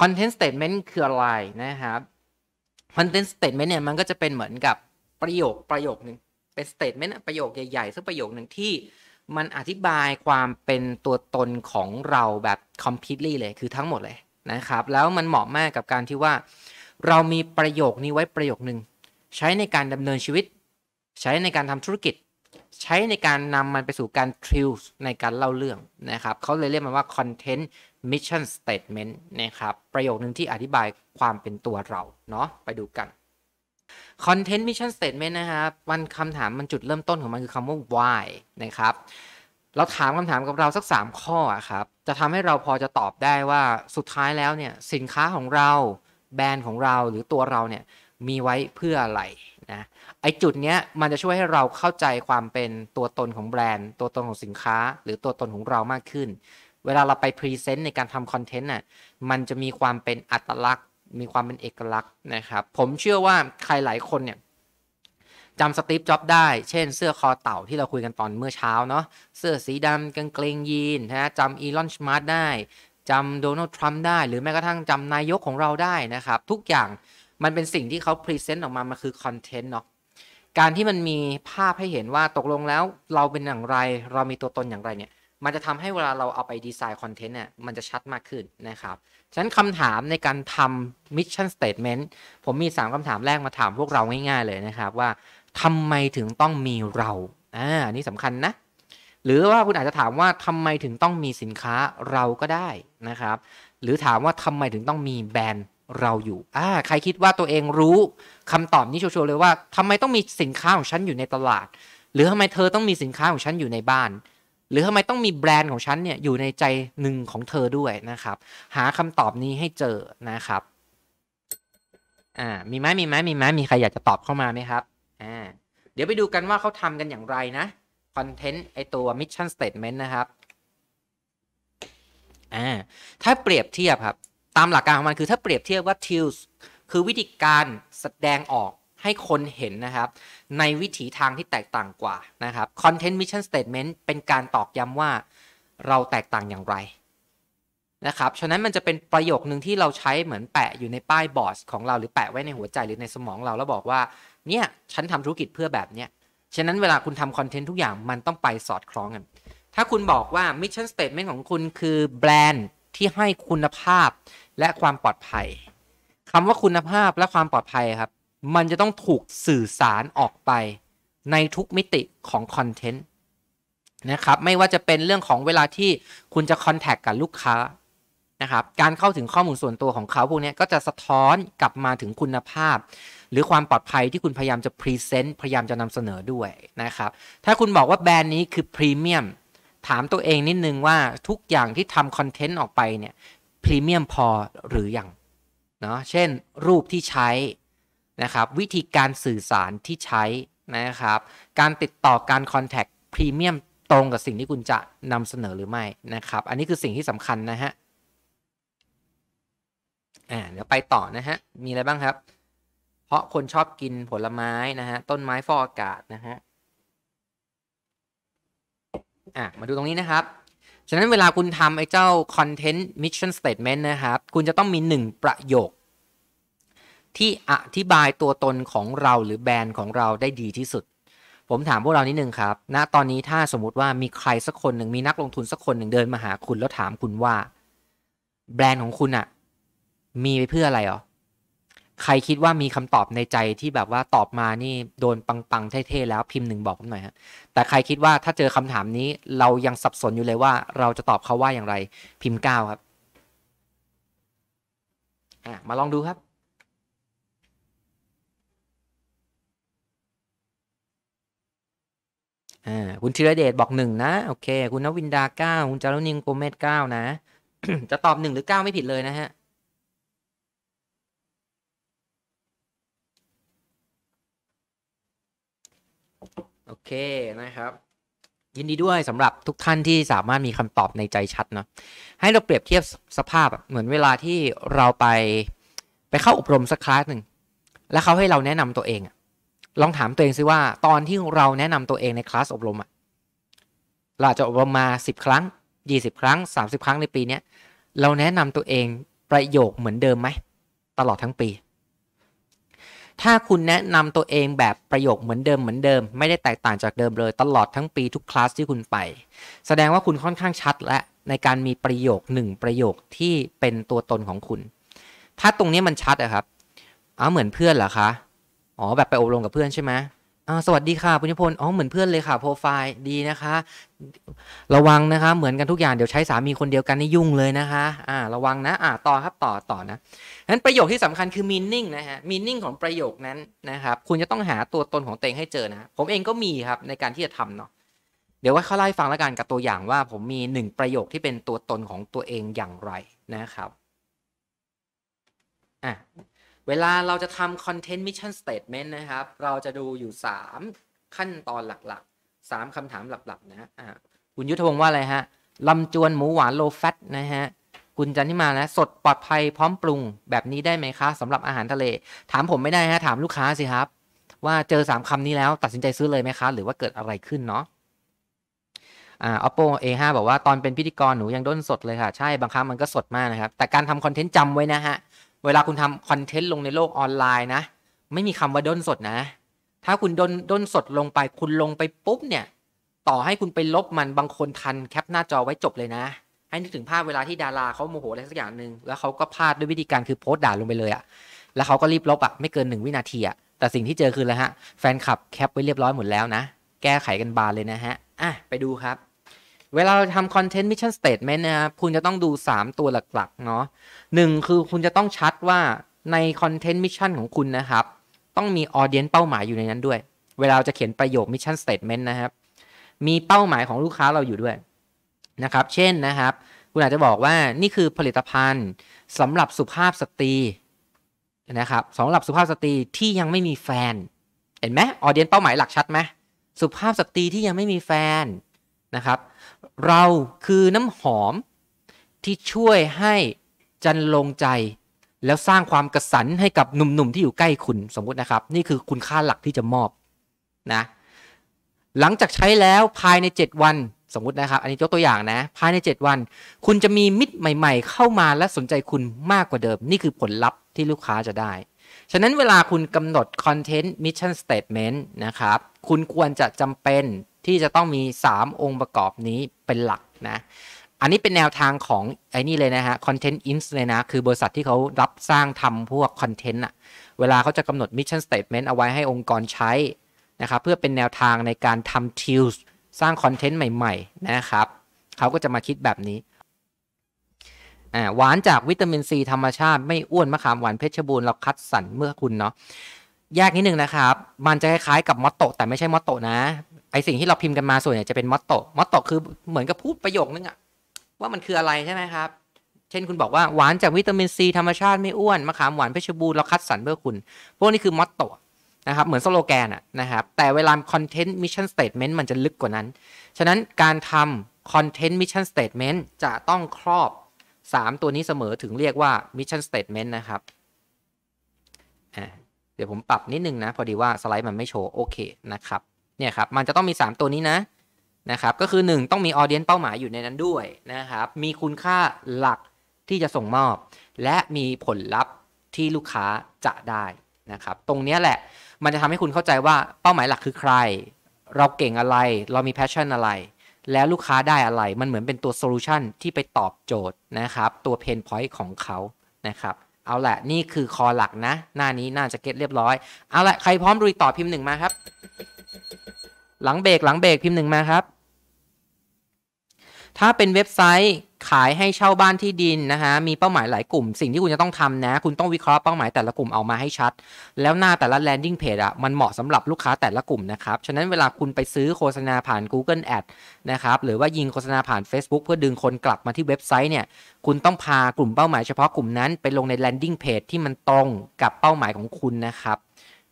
content statement คืออะไรนะครับ content statement เนี่ยมันก็จะเป็นเหมือนกับประโยคประโยคหนึ่งเป็น statement ประโยคใหญ่ๆสักประโยคหนึ่งที่มันอธิบายความเป็นตัวตนของเราแบบ completely เลยคือทั้งหมดเลยนะครับ แล้วมันเหมาะมากกับการที่ว่าเรามีประโยคนี้ไว้ประโยคหนึ่งใช้ในการดำเนินชีวิต ใช้ในการทำธุรกิจ ใช้ในการนำมันไปสู่การทริลในการเล่าเรื่องนะครับเขาเลยเรียกมันว่าอนเทนต์ mission statement นะครับ ประโยคนึงที่อธิบายความเป็นตัวเรา เนาะไปดูกัน content mission statement นะครับมันคำถามมันจุดเริ่มต้นของมันคือคำว่า why นะครับ เราถามคำถามกับเราสัก 3 ข้อครับจะทำให้เราพอจะตอบได้ว่าสุดท้ายแล้วเนี่ย สินค้าของเราแบรนด์ของเราหรือตัวเราเนี่ย มีไว้เพื่ออะไรนะ ไอจุดเนี้ยมันจะช่วยให้เราเข้าใจความเป็นตัวตนของแบรนด์ ตัวตนของสินค้า หรือตัวตนของเรามากขึ้นเวลาเราไปพรีเซนต์ในการทำคอนเทนต์น่ะ มันจะมีความเป็นอัตลักษณ์ มีความเป็นเอกลักษณ์นะครับ ผมเชื่อว่าใครหลายคนเนี่ยจำสตีฟ จ็อบได้ เช่นเสื้อคอเต่าที่เราคุยกันตอนเมื่อเช้าเนาะ เสื้อสีดำกางเกงยีนนะจำอีลอนมาร์ทได้ จำโดนัลด์ ทรัมป์ได้ หรือแม้กระทั่งจำนายกของเราได้นะครับ ทุกอย่างมันเป็นสิ่งที่เขาพรีเซนต์ออกมา มันคือคอนเทนต์เนาะ การที่มันมีภาพให้เห็นว่าตกลงแล้วเราเป็นอย่างไร เรามีตัวตนอย่างไรเนี่ยมันจะทำให้เวลาเราเอาไปดีไซน์คอนเทนต์เนี่ยมันจะชัดมากขึ้นนะครับ ฉะนั้นคำถามในการทำมิชชั่นสเตทเมนต์ผมมี 3คำถามแรกมาถามพวกเราง่ายๆเลยนะครับว่าทำไมถึงต้องมีเราอ่านี่สำคัญนะ หรือว่าคุณอาจจะถามว่าทำไมถึงต้องมีสินค้าเราก็ได้นะครับ หรือถามว่าทำไมถึงต้องมีแบรนด์เราอยู่อ่าใครคิดว่าตัวเองรู้คำตอบนี้ชัวร์เลยว่า ทำไมต้องมีสินค้าของฉันอยู่ในตลาด หรือทำไมเธอต้องมีสินค้าของฉันอยู่ในบ้านหรือทำไมต้องมีแบรนด์ของฉันเนี่ย อยู่ในใจหนึ่งของเธอด้วยนะครับ หาคำตอบนี้ให้เจอนะครับ อ่ามีไหมมีไหมมีไหมมีใคร อยากจะตอบเข้ามาไหมครับอ่าเดี๋ยวไปดูกันว่าเขาทำกันอย่างไรนะคอนเทนต์ไอตัวมิชชั่นสเตทเมนต์นะครับ อ่า ถ้าเปรียบเทียบครับตามหลักการของมันคือถ้าเปรียบเทียบว่าทิลส์คือวิธีการแสดงออกให้คนเห็นนะครับในวิถีทางที่แตกต่างกว่านะครับ Content Mission Statement เป็นการตอกย้ำว่าเราแตกต่างอย่างไรนะครับ ฉะนั้นมันจะเป็นประโยคนึงที่เราใช้เหมือนแปะอยู่ในป้ายบอร์ดของเราหรือแปะไว้ในหัวใจหรือในสมองเราแล้วบอกว่า เนี่ย ฉันทำธุรกิจเพื่อแบบเนี้ยฉะนั้นเวลาคุณทำคอนเทนต์ทุกอย่างมันต้องไปสอดคล้องกัน ถ้าคุณบอกว่ามิชชั่นสเตทเมนต์ของคุณคือแบรนด์ที่ให้คุณภาพ และความปลอดภัย คำว่าคุณภาพและความปลอดภัยครับมันจะต้องถูกสื่อสารออกไปในทุกมิติของคอนเทนต์นะครับไม่ว่าจะเป็นเรื่องของเวลาที่คุณจะคอนแทคกับลูกค้านะครับการเข้าถึงข้อมูลส่วนตัวของเขาพวกนี้ก็จะสะท้อนกลับมาถึงคุณภาพ หรือความปลอดภัยที่คุณพยายามจะพรีเซนต์พยายามจะนำเสนอด้วยนะครับ ถ้าคุณบอกว่าแบรนด์นี้คือพรีเมียมถามตัวเองนิดนึงว่าทุกอย่างที่ทำคอนเทนต์ออกไปเนี่ยพรีเมียมพอหรืออยังเนาะเช่น รูปที่ใช้นะครับวิธีการสื่อสารที่ใช้นะครับการติดต่อการคอนแทคพรีเมียมตรงกับสิ่งที่คุณจะนำเสนอหรือไม่นะครับอันนี้คือสิ่งที่สำคัญนะฮะอ่าเดี๋ยวไปต่อนะฮะมีอะไรบ้างครับ เพราะคนชอบกินผลไม้นะฮะต้นไม้ฟอกอากาศนะฮะอ่ามาดูตรงนี้นะครับฉะนั้นเวลาคุณทำไอ้เจ้า content mission statement นะครับคุณจะต้องมีหนึ่งประโยคที่อธิบายตัวตนของเราหรือแบรนด์ของเราได้ดีที่สุด ผมถามพวกเรานิดนึงครับณนะตอนนี้ถ้าสมมติว่ามีใครสักคนหนึ่งมีนักลงทุนสักคนหนึ่งเดินมาหาคุณแล้วถามคุณว่า แบรนด์ของคุณอะมีไปเพื่ออะไรหรอใครคิดว่ามีคำตอบในใจที่แบบว่าตอบมานี่โดนปังๆเท่ๆแล้ว พิมพ์หนึ่งบอกผมหน่อยฮะแต่ใครคิดว่าถ้าเจอคำถามนี้เรายังสับสนอยู่เลยว่า เราจะตอบเขาว่าอย่างไรพิมพ์เก้าครับอ่มาลองดูครับคุณธีรเดชบอกหนึ่งนะ โอเค คุณนวินดาเก้าคุณ จารุนิงโกเมตเก้านะ จะตอบหนึ่งหรือเก้าไม่ผิดเลยนะฮะ โอเคนะครับ ยินดีด้วยสำหรับทุกท่านที่สามารถมีคำตอบในใจชัดเนาะให้เราเปรียบเทียบสภาพเหมือนเวลาที่เราไปไปเข้าอบรมสักคลาสหนึ่งแล้วเขาให้เราแนะนำตัวเองอะลองถามตัวเองซิว่าตอนที่เราแนะนำตัวเองในคลาสอบรมอะเราจะอบรมมา 10 ครั้ง 20 ครั้ง 30 ครั้งในปีเนี้ยเราแนะนำตัวเองประโยคเหมือนเดิมไหมตลอดทั้งปี ถ้าคุณแนะนำตัวเองแบบประโยคเหมือนเดิมเหมือนเดิมไม่ได้แตกต่างจากเดิมเลย ตลอดทั้งปีทุกคลาสที่คุณไป แสดงว่าคุณค่อนข้างชัดและในการมีประโยคหนึ่งประโยคที่เป็นตัวตนของคุณ ถ้าตรงนี้มันชัดอะครับเอาเหมือนเพื่อนเหรอคะอ๋อแบบไปอบรมกับเพื่อนใช่ไหมสวัสดีค่ะปุญญพลอ๋อเหมือนเพื่อนเลยค่ะโปรไฟล์ดีนะคะ ระวังนะคะเหมือนกันทุกอย่างเดี๋ยวใช้ สามีคนเดียวกันนี่ยุ่งเลยนะคะอ่าระวังนะอ่าต่อครับต่อต่อนะนั้นประโยคที่สำคัญคือมีนิ่งนะฮะมีนิ่งของประโยคนั้นนะครับ คุณจะต้องหาตัวตนของเตงให้เจอนะ ผมเองก็มีครับในการที่จะทำเนาะ เดี๋ยวว่าเขาไล่ฟังแล้วกันกับตัวอย่างว่า ผมมีหนึ่งประโยคที่เป็นตัวตนของตัวเองอย่างไรนะครับอ่ะเวลาเราจะทำคอนเทนต์มิชชั่นสเตทเมนต์นะครับ เราจะดูอยู่ 3 ขั้นตอนหลักๆ 3 คำถามหลัก ๆ นะฮะคุณยุทธพงศ์ว่าอะไรฮะลำจวนหมูหวานโลแฟตนะฮะคุณจันที่มาแล้วสดปลอดภัยพร้อมปรุงแบบนี้ได้ไหมคะ สำหรับอาหารทะเล ถามผมไม่ได้ฮะถามลูกค้าสิครับ ว่าเจอ 3 คำนี้แล้วตัดสินใจซื้อเลยไหมคะ หรือว่าเกิดอะไรขึ้นเนาะอ่า o p โป a5 บอกว่าตอนเป็นพิธีกรหนูยังด้นสดเลยค่ะ ใช่บางครั้งมันก็สดมากนะครับแต่การทำคอนเทนต์จำไว้นะฮะเวลาคุณทำคอนเทนต์ลงในโลกออนไลน์นะ ไม่มีคำว่าด้นสดนะ ถ้าคุณด้นด้นสดลงไปคุณลงไปปุ๊บเนี่ย ต่อให้คุณไปลบมันบางคนทันแคปหน้าจอไว้จบเลยนะ ให้นึกถึงภาพเวลาที่ดาราเขาโมโหอะไรสักอย่างหนึ่งแล้วเขาก็พลาดด้วยวิธีการคือโพสต์ด่าลงไปเลยอะแล้วเขาก็รีบลบอะไม่เกินหนึ่งวินาทีอะแต่สิ่งที่เจอคืออะไรฮะแฟนคลับแคปไว้เรียบร้อยหมดแล้วนะแก้ไขกันบานเลยนะฮะอ่ะไปดูครับเวลาเราทำคอนเทนต์มิชชั่นสเตทเมนต์นะครับคุณจะต้องดู 3 ตัวหลักๆเนาะหนึ่งคือคุณจะต้องชัดว่าในคอนเทนต์มิชชั่นของคุณนะครับ ต้องมีออเดียนเป้าหมายอยู่ในนั้นด้วย เวลาจะเขียนประโยคมิชชั่นสเตทเมนต์นะครับ มีเป้าหมายของลูกค้าเราอยู่ด้วยนะครับ เช่นนะครับ คุณอาจจะบอกว่านี่คือผลิตภัณฑ์สำหรับสุภาพสตรีนะครับสำหรับสุภาพสตรีที่ยังไม่มีแฟน เห็นไหมออเดียนเป้าหมายหลักชัดไหมสุภาพสตรีที่ยังไม่มีแฟนนะครับเราคือน้ำหอมที่ช่วยให้จันลงใจ แล้วสร้างความกระสันให้กับหนุ่มๆ ที่อยู่ใกล้คุณสมมตินะครับ นี่คือคุณค่าหลักที่จะมอบนะหลังจากใช้แล้วภายใน 7 วัน สมมตินะครับ อันนี้ยกตัวอย่างนะภายใน 7 วัน คุณจะมีมิตรใหม่ๆ เข้ามาและสนใจคุณมากกว่าเดิม นี่คือผลลัพธ์ที่ลูกค้าจะได้ ฉะนั้นเวลาคุณกำหนดคอนเทนต์มิชชั่นสเตทเมนต์นะครับคุณควรจะจำเป็นที่จะต้องมี 3 องค์ประกอบนี้เป็นหลักนะ อันนี้เป็นแนวทางของ ไอ้นี่เลยนะฮะคอนเทนต์อินส์เลยนะ คือบริษัทที่เขารับสร้างทำพวกคอนเทนต์อะเวลาเขาจะกำหนดมิชชั่นสเตทเมนต์เอาไว้ให้องค์กรใช้นะครับเพื่อเป็นแนวทางในการทำทิวส์สร้างคอนเทนต์ใหม่ๆ นะครับ เขาก็จะมาคิดแบบนี้ หวานจากวิตามินซีธรรมชาติไม่อ้วนมะขามหวานเพชรบูรณ์เราคัดสรรเมื่อคุณเนาะแยกนิดนึงนะครับมันจะคล้ายๆกับมอตโตแต่ไม่ใช่มอตโตนะไอสิ่งที่เราพิมพ์กันมาส่วนใหญ่จะเป็นมอตโต้ มอตโต้คือเหมือนกับพูดประโยคนึงอะว่ามันคืออะไรใช่ไหมครับ เช่นคุณบอกว่าหวานจากวิตามินซีธรรมชาติไม่อ้วน มะขามหวานเพชรบูรณ์เราคัดสรรเพื่อคุณ พวกนี้คือมอตโต้นะครับเหมือนสโลแกนอะนะครับ แต่เวลาคอนเทนต์มิชชั่นสเตทเมนต์มันจะลึกกว่านั้น ฉะนั้นการทำคอนเทนต์มิชชั่นสเตทเมนต์จะต้องครอบ 3 ตัวนี้เสมอถึงเรียกว่ามิชชั่นสเตทเมนต์นะครับเดี๋ยวผมปรับนิดนึงนะพอดีว่าสไลด์มันไม่โชว์โอเคนะครับเนี่ยครับ มันจะต้องมี 3 ตัวนี้นะนะครับ ก็คือ 1 ต้องมีออเดียนเป้าหมายอยู่ในนั้นด้วยนะครับ มีคุณค่าหลักที่จะส่งมอบ และมีผลลัพธ์ที่ลูกค้าจะได้นะครับ ตรงนี้แหละ มันจะทำให้คุณเข้าใจว่าเป้าหมายหลักคือใคร เราเก่งอะไรเรามีแพชชั่นอะไร แล้วลูกค้าได้อะไรมันเหมือนเป็นตัวโซลูชันที่ไปตอบโจทย์นะครับตัวเพนพอยต์ของเขานะครับ เอาละ นี่คือคอหลักนะ หน้านี้น่าจะเก็ตเรียบร้อยเอาละใครพร้อมรุยต่อพิมพ์หนึ่งมาครับหลังเบรกหลังเบรกพิมพ์หนึ่งมาครับ ถ้าเป็นเว็บไซต์ขายให้เช่าบ้านที่ดินนะฮะ มีเป้าหมายหลายกลุ่ม สิ่งที่คุณจะต้องทำนะ คุณต้องวิเคราะห์เป้าหมายแต่ละกลุ่มออกมาให้ชัด แล้วหน้าแต่ละแลนดิ้งเพจอ่ะมันเหมาะสำหรับลูกค้าแต่ละกลุ่มนะครับ ฉะนั้นเวลาคุณไปซื้อโฆษณาผ่าน Google Ad นะครับ หรือว่ายิงโฆษณาผ่าน Facebook เพื่อดึงคนกลับมาที่เว็บไซต์เนี่ย คุณต้องพากลุ่มเป้าหมายเฉพาะกลุ่มนั้นไปลงในแลนดิ้งเพจที่มันตรงกับเป้าหมายของคุณนะครับ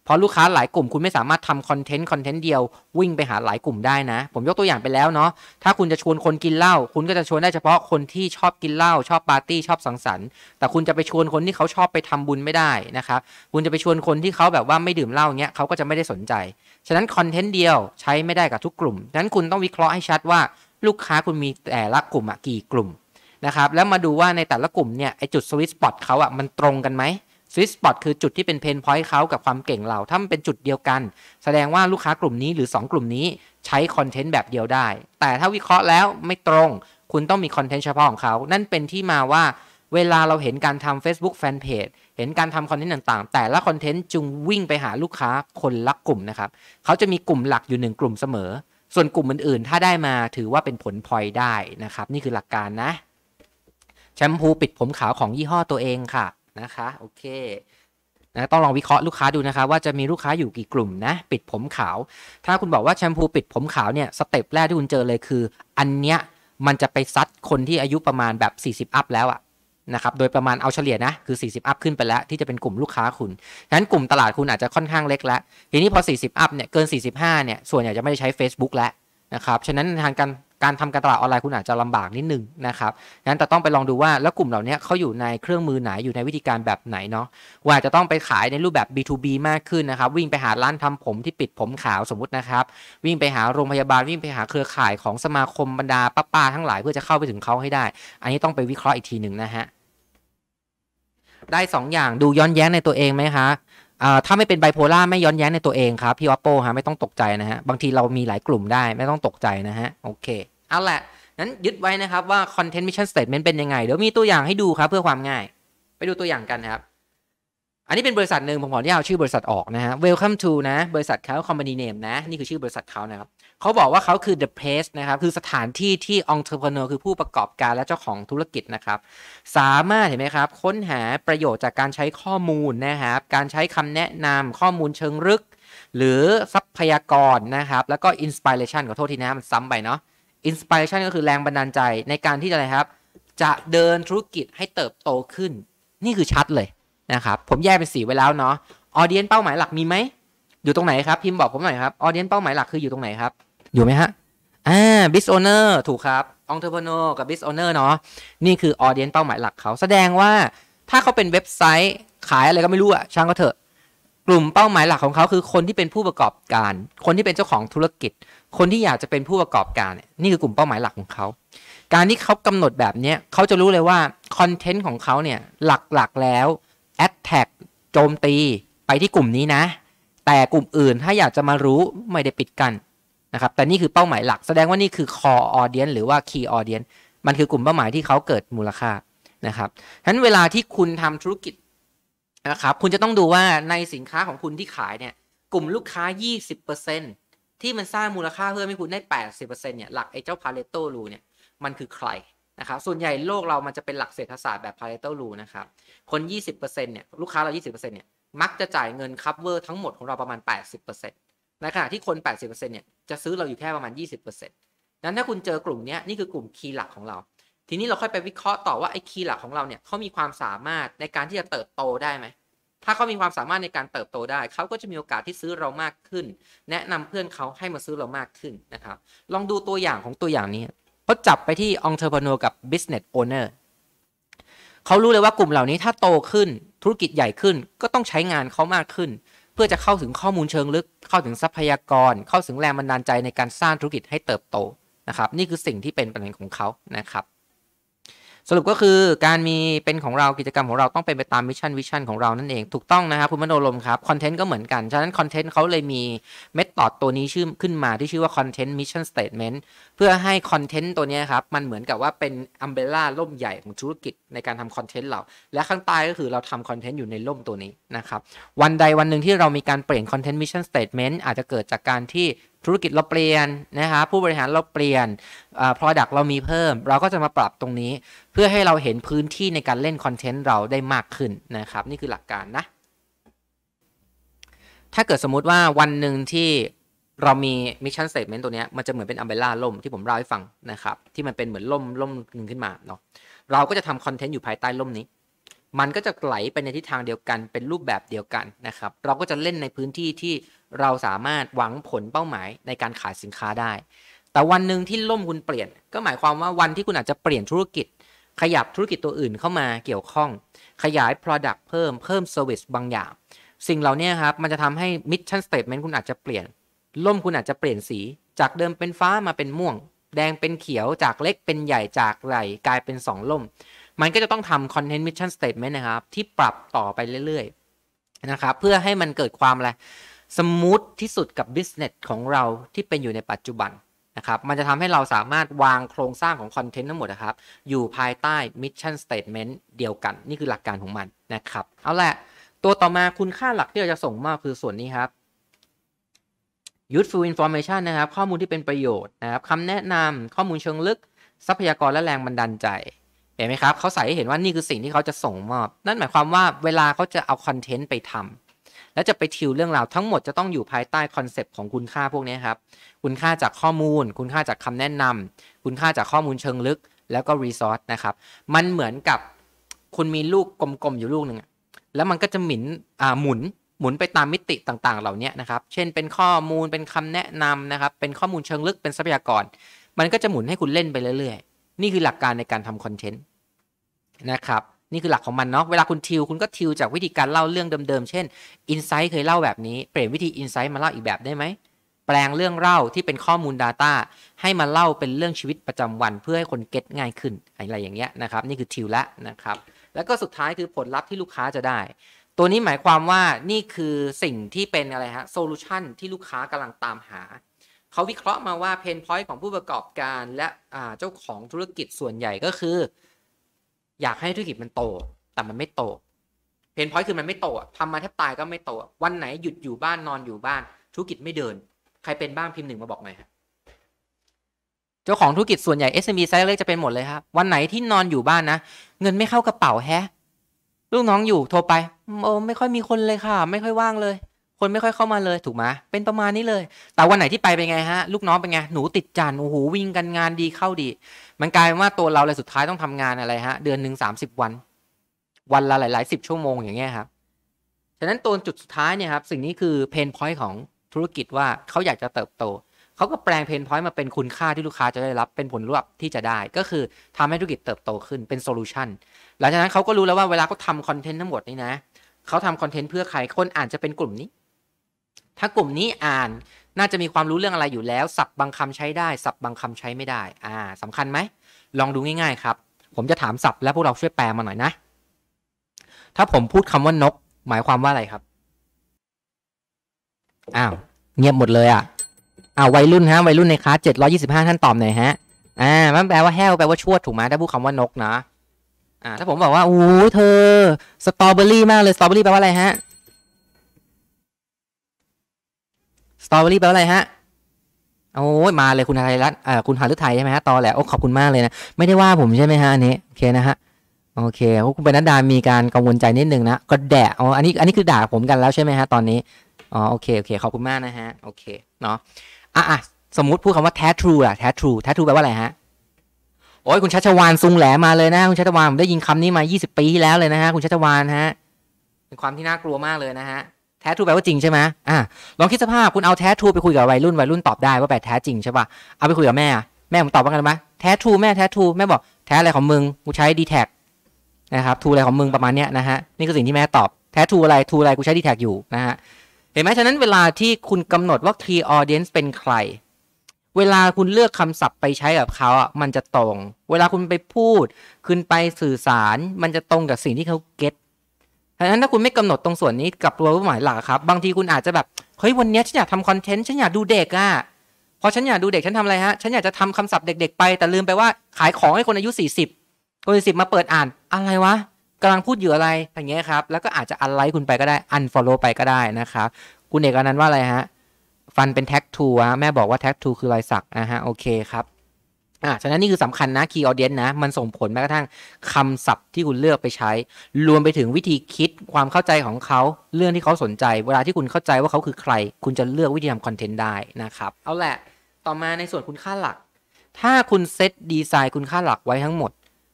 เพราะลูกค้าหลายกลุ่มคุณไม่สามารถทำคอนเทนต์คอนเทนต์เดียว วิ่งไปหาหลายกลุ่มได้นะ ผมยกตัวอย่างไปแล้วเนาะถ้าคุณจะชวนคนกินเหล้าคุณก็จะชวนได้เฉพาะคนที่ชอบกินเหล้าชอบปาร์ตี้ชอบสังสรรค์แต่คุณจะไปชวนคนที่เขาชอบไปทำบุญไม่ได้นะครับคุณจะไปชวนคนที่เขาแบบว่าไม่ดื่มเหล้าเงี้ยเขาก็จะไม่ได้สนใจ ฉะนั้นคอนเทนต์เดียวใช้ไม่ได้กับทุกกลุ่มฉะนั้นคุณต้องวิเคราะห์ให้ชัดว่าลูกค้าคุณมีแต่ละกลุ่มอะกี่กลุ่มนะครับแล้วมาดูว่าในแต่ละกลุ่มเนี่ยไอจุดสวิต์ปอตเขาอะมันตรงกันไหมวิสปอตคือจุดที่เป็นเพนพอยต์เขากับความเก่งเรา ถ้ามันเป็นจุดเดียวกัน แสดงว่าลูกค้ากลุ่มนี้หรือ 2 กลุ่มนี้ใช้คอนเทนต์แบบเดียวได้ แต่ถ้าวิเคราะห์แล้วไม่ตรง คุณต้องมีคอนเทนต์เฉพาะของเขา นั่นเป็นที่มาว่าเวลาเราเห็นการทำ Facebook Fanpage เห็นการทำคอนเทนต์ต่างๆ แต่ละคอนเทนต์จึงวิ่งไปหาลูกค้าคนละกลุ่มนะครับเขาจะมีกลุ่มหลักอยู่หนึ่งกลุ่มเสมอ ส่วนกลุ่มอื่นๆ ถ้าได้มาถือว่าเป็นผลพลอยได้นะครับนี่คือหลักการนะแชมพูปิดผมขาวของยี่ห้อตัวเองค่ะนะคะโอเคนะต้องลองวิเคราะห์ลูกค้าดูนะคะว่าจะมีลูกค้าอยู่กี่กลุ่มนะปิดผมขาวถ้าคุณบอกว่าแชมพูปิดผมขาวเนี่ยสเต็ปแรกที่คุณเจอเลยคือ อันเนี้ยมันจะไปซัดคนที่อายุประมาณแบบ 40 อัพแล้วอะนะครับโดยประมาณเอาเฉลี่ยนะคือ 40 อัพขึ้นไปแล้วที่จะเป็นกลุ่มลูกค้าคุณงั้นกลุ่มตลาดคุณอาจจะค่อนข้างเล็กแล้วทีนี้พอ40 อัพเนี่ยเกิน 45เนี่ยส่วนใหญ่จะไม่ได้ใช้ Facebook แล้วนะครับฉะนั้นทางการการทำการตลาดออนไลน์คุณอาจจะลำบากนิดนึงนะครับนั้นแต่ต้องไปลองดูว่าแล้วกลุ่มเหล่านี้เขาอยู่ในเครื่องมือไหนอยู่ในวิธีการแบบไหนเนาะ ว่าจะต้องไปขายในรูปแบบ B2B มากขึ้นนะครับ วิ่งไปหาร้านทำผมที่ปิดผมขาวสมมตินะครับ วิ่งไปหาโรงพยาบาลวิ่งไปหาเครือข่ายของสมาคมบรรดาป้าป้าทั้งหลายเพื่อจะเข้าไปถึงเขาให้ได้ อันนี้ต้องไปวิเคราะห์อีกทีหนึ่งนะฮะ ได้2ออย่างดูย้อนแย้งในตัวเองไหมคะถ้าไม่เป็นไบโพล่าไม่ย้อนแย้งในตัวเองครับ พี่วัปโปฮะไม่ต้องตกใจนะฮะ บางทีเรามีหลายกลุ่มได้ไม่ต้องตกใจนะฮะ โอเคเอาละนั้นยึดไว้นะครับว่าคอนเทนต์มิชชั่นสเตทเมนต์เป็นยังไง เดี๋ยวมีตัวอย่างให้ดูครับ เพื่อความง่าย ไปดูตัวอย่างกันครับ อันนี้เป็นบริษัทหนึ่งผมขออนุญาตเอาชื่อบริษัทออกนะฮะ Welcome to นะ บริษัทเขา Company Name นะ นี่คือชื่อบริษัทเขานะครับเขาบอกว่าเขาคือ the place นะครับ คือสถานที่ที่ entrepreneur คือผู้ประกอบการและเจ้าของธุรกิจนะครับ สามารถเห็นไหมครับ ค้นหาประโยชน์จากการใช้ข้อมูลนะครับ การใช้คำแนะนำข้อมูลเชิงลึก หรือทรัพยากรนะครับ แล้วก็ inspiration ขอโทษทีนะ มันซ้ำไปเนาะ inspiration ก็คือแรงบันดาลใจในการที่จะอะไรครับ จะเดินธุรกิจให้เติบโตขึ้น นี่คือชัดเลยนะครับ ผมแยกเป็นสีไว้แล้วเนาะออเดียนเป้าหมายหลักมีไหม อยู่ตรงไหนครับ พิมพ์บอกผมหน่อยครับออเดียนเป้าหมายหลักคืออยู่ตรงไหนครับอยู่ไหมฮะ อ่า business owner ถูกครับ entrepreneur กับ business owner เนาะนี่คือ audience เป้าหมายหลักเขาแสดงว่าถ้าเขาเป็นเว็บไซต์ขายอะไรก็ไม่รู้อะช่างก็เถอะ กลุ่มเป้าหมายหลักของเขาคือคนที่เป็นผู้ประกอบการ คนที่เป็นเจ้าของธุรกิจ คนที่อยากจะเป็นผู้ประกอบการนี่คือกลุ่มเป้าหมาย หลักของเขา การที่เขากำหนดแบบนี้เขาจะรู้เลยว่าคอนเทนต์ของเขาเนี่ยหลักๆแล้วแอดแท็กโจมตีไปที่กลุ่มนี้นะ แต่กลุ่มอื่นถ้าอยากจะมารู้ไม่ได้ปิดกั้นนะครับแต่นี่คือเป้าหมายหลักแสดงว่านี่คือ core audience หรือว่า key audience มันคือกลุ่มเป้าหมายที่เขาเกิดมูลค่านะครับฉะนั้นเวลาที่คุณทำธุรกิจนะครับคุณจะต้องดูว่าในสินค้าของคุณที่ขายเนี่ย กลุ่มลูกค้า 20%ที่มันสร้างมูลค่าเพิ่มให้คุณได้ 80%เนี่ยหลักไอ้เจ้าพาเลโตรูเนี่ยมันคือใครนะครับส่วนใหญ่โลกเรามันจะเป็นหลักเศรษฐศาสตร์แบบพาเลโตรูนะครับคน 20%เนี่ยลูกค้าเรา 20%เนี่ยมักจะจ่ายเงินคัฟเวอร์ทั้งหมดของเราประมาณ 80%ในขณะที่คน 80%เนี่ยจะซื้อเราอยู่แค่ประมาณ 20%ดังนั้นถ้าคุณเจอกลุ่มนี้นี่คือกลุ่มคีย์หลักของเรา ทีนี้เราค่อยไปวิเคราะห์ต่อว่าไอ้คีย์หลักของเราเนี่ยเขามีความสามารถในการที่จะเติบโตได้ไหม ถ้าเขามีความสามารถในการเติบโตได้ เขาก็จะมีโอกาสที่ซื้อเรามากขึ้น แนะนำเพื่อนเขาให้มาซื้อเรามากขึ้นนะครับ ลองดูตัวอย่างของตัวอย่างนี้เขาจับไปที่องค์เทอร์ e u นกับ business owner เขารู้เลยว่ากลุ่มเหล่านี้ถ้าโตขึ้น ธุรกิจใหญ่ขึ้น ก็ต้องใช้งานเขามากขึ้นพื่อจะเข้าถึงข้อมูลเชิงลึก เข้าถึงทรัพยากร เข้าถึงแรงบันดาลใจในการสร้างธุรกิจให้เติบโตนะครับ นี่คือสิ่งที่เป็นประเด็นของเขานะครับสรุปก็คือการมีเป็นของเรากิจกรรมของเราต้องเป็นไปตามมิชชั่นวิชั่นของเรานั่นเองถูกต้องนะครับคุณมโนลมครับคอนเทนต์ก็เหมือนกันฉะนั้นคอนเทนต์เขาเลยมีเมธอดตัวนี้ชื่อขึ้นมาที่ชื่อว่าคอนเทนต์มิชชั่นสเตทเมนต์เพื่อให้คอนเทนต์ตัวนี้ครับมันเหมือนกับว่าเป็นอัมเบร่าล่มใหญ่ของธุรกิจในการทำคอนเทนต์เราและข้างใต้ก็คือเราทำคอนเทนต์อยู่ในล่มตัวนี้นะครับวันใดวันหนึ่งที่เรามีการเปลี่ยนคอนเทนต์มิชชั่นสเตทเมนต์อาจจะเกิดจากการที่ธุรกิจเราเปลี่ยนนะครับผู้บริหารเราเปลี่ยน Product เรามีเพิ่มเราก็จะมาปรับตรงนี้เพื่อให้เราเห็นพื้นที่ในการเล่นคอนเทนต์เราได้มากขึ้นนะครับนี่คือหลักการนะ ถ้าเกิดสมมุติว่าวันหนึ่งที่เรามีมิชชั่นสเตทเมนต์ตัวนี้มันจะเหมือนเป็นอัมเบล่าล่มที่ผมเล่าให้ฟังนะครับที่มันเป็นเหมือนล่มล่มนึงขึ้นมาเนาะเราก็จะทำคอนเทนต์อยู่ภายใต้ล่มนี้มันก็จะไหลไปในทิศทางเดียวกัน เป็นรูปแบบเดียวกันนะครับ เราก็จะเล่นในพื้นที่ที่เราสามารถหวังผลเป้าหมายในการขายสินค้าได้ แต่วันหนึ่งที่ล่มคุณเปลี่ยน ก็หมายความว่าวันที่คุณอาจจะเปลี่ยนธุรกิจ ขยับธุรกิจตัวอื่นเข้ามาเกี่ยวข้อง ขยาย Product เพิ่ม เพิ่ม Service บางอย่าง สิ่งเหล่านี้ครับ มันจะทำให้ Mission Statement คุณอาจจะเปลี่ยน ล่มคุณอาจจะเปลี่ยนสีจากเดิมเป็นฟ้ามาเป็นม่วง แดงเป็นเขียว จากเล็กเป็นใหญ่ จากไหลกลายเป็นสองล่มมันก็จะต้องทำคอนเทนต์มิชชั่นสเตทเมนต์นะครับ ที่ปรับต่อไปเรื่อยๆนะครับ เพื่อให้มันเกิดความอะไรสมูทที่สุดกับบิสเนสของเราที่เป็นอยู่ในปัจจุบันนะครับ มันจะทำให้เราสามารถวางโครงสร้างของคอนเทนต์ทั้งหมดนะครับ อยู่ภายใต้มิชชั่นสเตทเมนต์เดียวกัน นี่คือหลักการของมันนะครับ เอาละตัวต่อมาคุณค่าหลักที่เราจะส่งมากคือส่วนนี้ครับ useful information นะครับ ข้อมูลที่เป็นประโยชน์นะครับคำแนะนำข้อมูลเชิงลึกทรัพยากรและแรงบันดาลใจเห็นไหมครับเขาใส่ให้เห็นว่านี่คือสิ่งที่เขาจะส่งมอบ นั่นหมายความว่าเวลาเขาจะเอาคอนเทนต์ไปทำ แล้วจะไปทิวเรื่องราวทั้งหมดจะต้องอยู่ภายใต้คอนเซปต์ของคุณค่าพวกนี้ครับคุณค่าจากข้อมูล คุณค่าจากคำแนะนำ คุณค่าจากข้อมูลเชิงลึก แล้วก็รีซอสนะครับมันเหมือนกับคุณมีลูกกลมๆอยู่ลูกหนึ่งแล้วมันก็จะหมินอ่าหมุน หมุนไปตามมิติต่างๆเหล่านี้นะครับเช่นเป็นข้อมูลเป็นคำแนะนำนะครับเป็นข้อมูลเชิงลึกเป็นทรัพยากร มันก็จะหมุนให้คุณเล่นไปเรื่อยนี่คือหลักการในการทำคอนเทนต์นะครับนี่คือหลักของมันเนาะเวลาคุณทิวคุณก็ทิว จากวิธีการเล่าเรื่องเดิมๆ เช่นอินไซต์เคยเล่าแบบนี้เปลี่ยนวิธีอินไซต์มาเล่าอีกแบบได้ไหมแปลงเรื่องเล่าที่เป็นข้อมูล Data ให้มาเล่าเป็นเรื่องชีวิตประจำวันเพื่อให้คนเก็ตง่ายขึ้นอะไรอย่างเงี้ยนะครับนี่คือทิวละนะครับแล้วก็สุดท้ายคือผลลัพธ์ที่ลูกค้าจะได้ ตัวนี้หมายความว่านี่คือสิ่งที่เป็นอะไรฮะโซลูชันที่ลูกค้ากำลังตามหาเขาวิเคราะห์มาว่าเพนพอยต์ของผู้ประกอบการและเจ้าของธุรกิจส่วนใหญ่ก็คือ อยากให้ธุรกิจมันโต แต่มันไม่โตเพนพอยต์คือมันไม่โตทำมาแทบตายก็ไม่โตวันไหนหยุดอยู่บ้านนอนอยู่บ้าน ธุรกิจไม่เดิน ใครเป็นบ้างพิมพ์หนึ่งมาบอกหน่อยครับเจ้าของธุรกิจส่วนใหญ่ SME ไซส์เล็กจะเป็นหมด เลยครับวันไหนที่นอนอยู่บ้านนะเงินไม่เข้ากระเป๋าแฮะลูกน้องอยู่โทรไปโอ้ไม่ค่อยมีคนเลยค่ะ ไม่ค่อยว่างเลยคนไม่ค่อยเข้ามาเลยถูกไหมเป็นประมาณนี้เลย แต่วันไหนที่ไปเป็นไงฮะ ลูกน้องเป็นไง หนูติดจาน โอ้โห วิ่งกันงานดีเข้าดี มันกลายเป็นว่าตัวเราเลยสุดท้ายต้องทำงานอะไรฮะ เดือนหนึ่งสาสิบวัน วันละหลายๆสิบชั่วโมงอย่างเงี้ยครับ ฉะนั้นตัวจุดสุดท้ายเนี่ยครับ สิ่งนี้คือ เพนพอยต์ของธุรกิจว่าเขาอยากจะเติบโต เขาก็แปลงเพนพอยต์มาเป็นคุณค่าที่ลูกค้าจะได้รับ เป็นผลลัพธ์ที่จะได้ ก็คือทำให้ธุรกิจเติบโตขึ้น เป็นโซลูชันหลังจากนั้นเขาก็รู้แล้วว่าเวลาเขาทำคอนเทนต์ทั้งหมดนี่นะเขาทำคอนเทนต์เพื่อใครคนอ่านจะเป็นกลุ่มนี้ถ้ากลุ่มนี้อ่านน่าจะมีความรู้เรื่องอะไรอยู่แล้วสับบางคำใช้ได้สับบางคำใช้ไม่ได้ อ่าสำคัญไหม ลองดูง่ายๆ ครับ ผมจะถามสับแล้วพวกเราช่วยแปลมาหน่อยนะ ถ้าผมพูดคำว่านก หมายความว่าอะไรครับอ้าวเงียบหมดเลยอ่ะอ้าววัยรุ่นฮะวัยรุ่นในคลาสเจ็ดร้อยี่สิบห้าท่านตอบหน่อยฮะอ่ามันแปลว่าแห้วแปลว่าชวดถูกไหมถ้าพูดคำว่านกนะ อ่า ถ้าผมบอกว่าโอ้เธอสตรอเบอรี่มากเลยสตรอเบอรี่แปลว่าอะไรฮะสตอรี่แปลว่าอะไรฮะโอ้ยมาเลยคุณไทยรัตน์อ่าคุณหาฤทัยใช่ไหมฮะตอแหละโอ้ขอบคุณมากเลยนะ ไม่ได้ว่าผมใช่ไหมฮะอันนี้ โอเคนะฮะ โอเคคุณปนัดดามีการกังวลใจนิดนึงนะ ก็แดะอ๋อ อันนี้ อันนี้คือด่าผมกันแล้วใช่ไหมฮะตอนนี้ อ๋อ โอเค โอเค ขอบคุณมากนะฮะ โอเค เนาะ อ่ะสมมติพูดคำว่าแท้ทรูอะแท้ทรู แท้ทรูแปลว่าอะไรฮะ โอ้ยคุณชัชวานซุงแหลมาเลยนะ คุณชัชวานผมได้ยินคำนี้มา 20 ปีแล้วเลยนะฮะ คุณชัชวานฮะ เป็นความที่น่ากลัวมากเลยนะฮะแท้ทูแปลว่าจริงใช่ไหมอ่าลองคิดสภาพคุณเอาแท้ทูไปคุยกับวัยรุ่นวัยรุ่นตอบได้ว่าแปลแท้จริงใช่ป่ะ เอาไปคุยกับแม่แม่ผมตอบว่ากันไหมแท้ทูแม่แท้ทูแม่บอก แท้อะไรของมึง กูใช้ดีแท็กนะครับทูอะไรของมึงประมาณเนี้ยนะฮะ นี่คือสิ่งที่แม่ตอบแท้ทูอะไรทูอะไรกูใช้ดีแท็กอยู่นะฮะ เห็นไหมฉะนั้นเวลาที่คุณกำหนดว่า k ีออเดน e ์เป็นใคร เวลาคุณเลือกคำศัพท์ไปใช้กับเขาอ่ะมันจะตรง เวลาคุณไปพูดคุณไปสื่อสารมันจะตรงกับสิ่งที่เขาเก็ตดังนั้นถ้าคุณไม่กำหนดตรงส่วนนี้กับตัวเป้าหมายหลักครับบางทีคุณอาจจะแบบเฮ้ย วันนี้ฉันอยากทำคอนเทนต์ ฉันอยากดูเด็กอะ่ะพอฉันอยากดูเด็กฉันทำอะไรฮะฉันอยากจะทำคำศัพท์เด็กๆไปแต่ลืมไปว่าขายของให้คนอายุ 40คนอายุสิมาเปิดอ่านอะไรวะกำลังพูดอยู่อะไรอย่างเงี้ยครับ แล้วก็อาจจะอันไลค์คุณไปก็ได้อันฟอลโล่ไปก็ได้นะครับคุณเอกอนั้นว่าอะไรฮะฟันเป็นแท็กทูฮะแม่บอกว่าแท็กทูคือรอยสักนะฮะโอเคครับอ่าฉะนั้นนี่คือสำคัญนะคีย์ออเดียนนะ มันส่งผลแม้กระทั่งคำศัพท์ที่คุณเลือกไปใช้ รวมไปถึงวิธีคิด ความเข้าใจของเขา เรื่องที่เขาสนใจ เวลาที่คุณเข้าใจว่าเขาคือใคร คุณจะเลือกวิธีทำคอนเทนต์ได้นะครับ เอาแหละ ต่อมาในส่วนคุณค่าหลัก ถ้าคุณเซตดีไซน์คุณค่าหลักไว้ทั้งหมด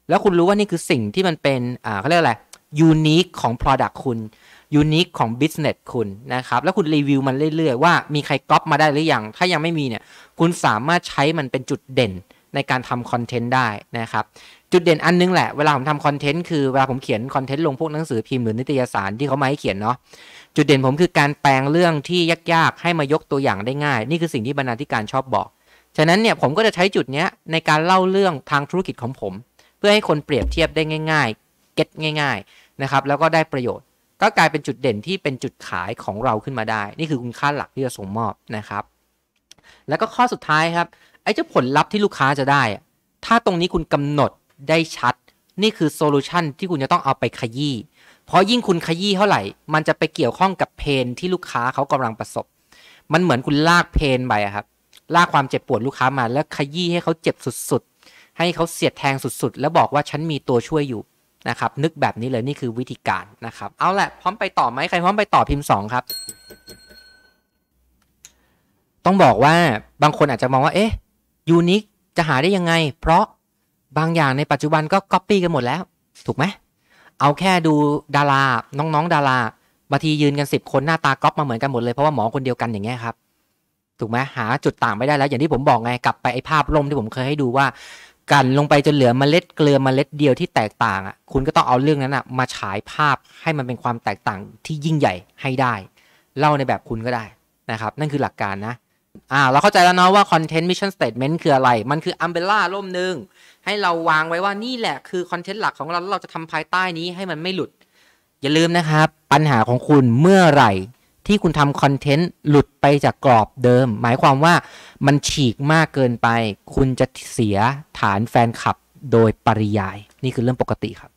แล้วคุณรู้ว่านี่คือสิ่งที่มันเป็นอ่าเขาเรียกอะไรยูนิคของ Product คุณยูนิคของ Business คุณนะครับ แล้วคุณรีวิวมันเรื่อย ๆว่ามีใครก๊อปมาได้หรือยังถ้ายังไม่มีเนี่ยคุณสามารถใช้มันเป็นจุดเด่นในการทำคอนเทนต์ได้นะครับ จุดเด่นอันนึงแหละเวลา ผมทำคอนเทนต์คือ เวลา ผมเขียนคอนเทนต์ลงพวกหนังสือพิมพ์หรือนิตยสารที่เขามาให้เขียนเนาะจุดเด่นผมคือการแปลงเรื่องที่ยากๆให้มายกตัวอย่างได้ง่าย นี่คือสิ่งที่ บรรณาธิการชอบ บอก ฉะนั้นเนี่ยผมก็จะใช้จุดนี้ในการเล่าเรื่องทางธุรกิจของผม เพื่อให้คนเปรียบเทียบได้ง่ายๆเก็ตง่าย ๆนะครับ แล้วก็ได้ประโยชน์ ก็กลายเป็นจุดเด่นที่เป็นจุดขายของเราขึ้นมาได้ นี่คือคุณค่าหลักที่จะส่งมอบนะครับ แล้วก็ข้อสุดท้ายครับไอ้เจ้าผลลัพธ์ที่ลูกค้าจะได้ ถ้าตรงนี้คุณกำหนดได้ชัด นี่คือโซลูชันที่คุณจะต้องเอาไปขยี้เพราะยิ่งคุณขยี้เท่าไหร่ มันจะไปเกี่ยวข้องกับเพนที่ลูกค้าเขากำลังประสบ มันเหมือนคุณลากเพนไปครับ ลากความเจ็บปวดลูกค้ามา แล้วขยี้ให้เขาเจ็บสุดๆ ให้เขาเสียดแทงสุดๆ แล้วบอกว่าฉันมีตัวช่วยอยู่นะครับ นึกแบบนี้เลยนี่คือวิธีการนะครับ เอาแหละพร้อมไปต่อไหมใครพร้อมไปต่อพิมพ์2ครับ ต้องบอกว่าบางคนอาจจะมองว่าเอ๊ะยูนิคจะหาได้ยังไง เพราะบางอย่างในปัจจุบันก็ก๊อปปี้กันหมดแล้ว ถูกไหม เอาแค่ดูดารา น้องๆ ดาราบางทียืนกันสิบคนหน้าตาก๊อปมาเหมือนกันหมดเลยเพราะว่าหมอคนเดียวกันอย่างเงี้ยครับ ถูกไหม หาจุดต่างไม่ได้แล้ว อย่างที่ผมบอกไง กลับไปไอ้ ภาพล่มที่ผมเคยให้ดูว่า กันลงไปจนเหลือมเมล็ดเกลือมเมล็ดเดียวที่แตกต่างอ่ะคุณก็ต้องเอาเรื่องนั้นอ่ะมาฉายภาพให้มันเป็นความแตกต่างที่ยิ่งใหญ่ให้ได้ เล่าในแบบคุณก็ได้นะครับ นั่นคือหลักการนะอ่าเราเข้าใจแล้วเนาะว่า Content Mission Statement คืออะไร มันคืออัมเบล่าร่มหนึ่งให้เราวางไว้ว่านี่แหละคือคอนเทนต์หลักของเราเราจะทำภายใต้นี้ให้มันไม่หลุด อย่าลืมนะครับปัญหาของคุณเมื่อไหร่ที่คุณทำคอนเทนต์หลุดไปจากกรอบเดิม หมายความว่ามันฉีกมากเกินไป คุณจะเสียฐานแฟนคลับโดยปริยายนี่คือเรื่องปกติครับ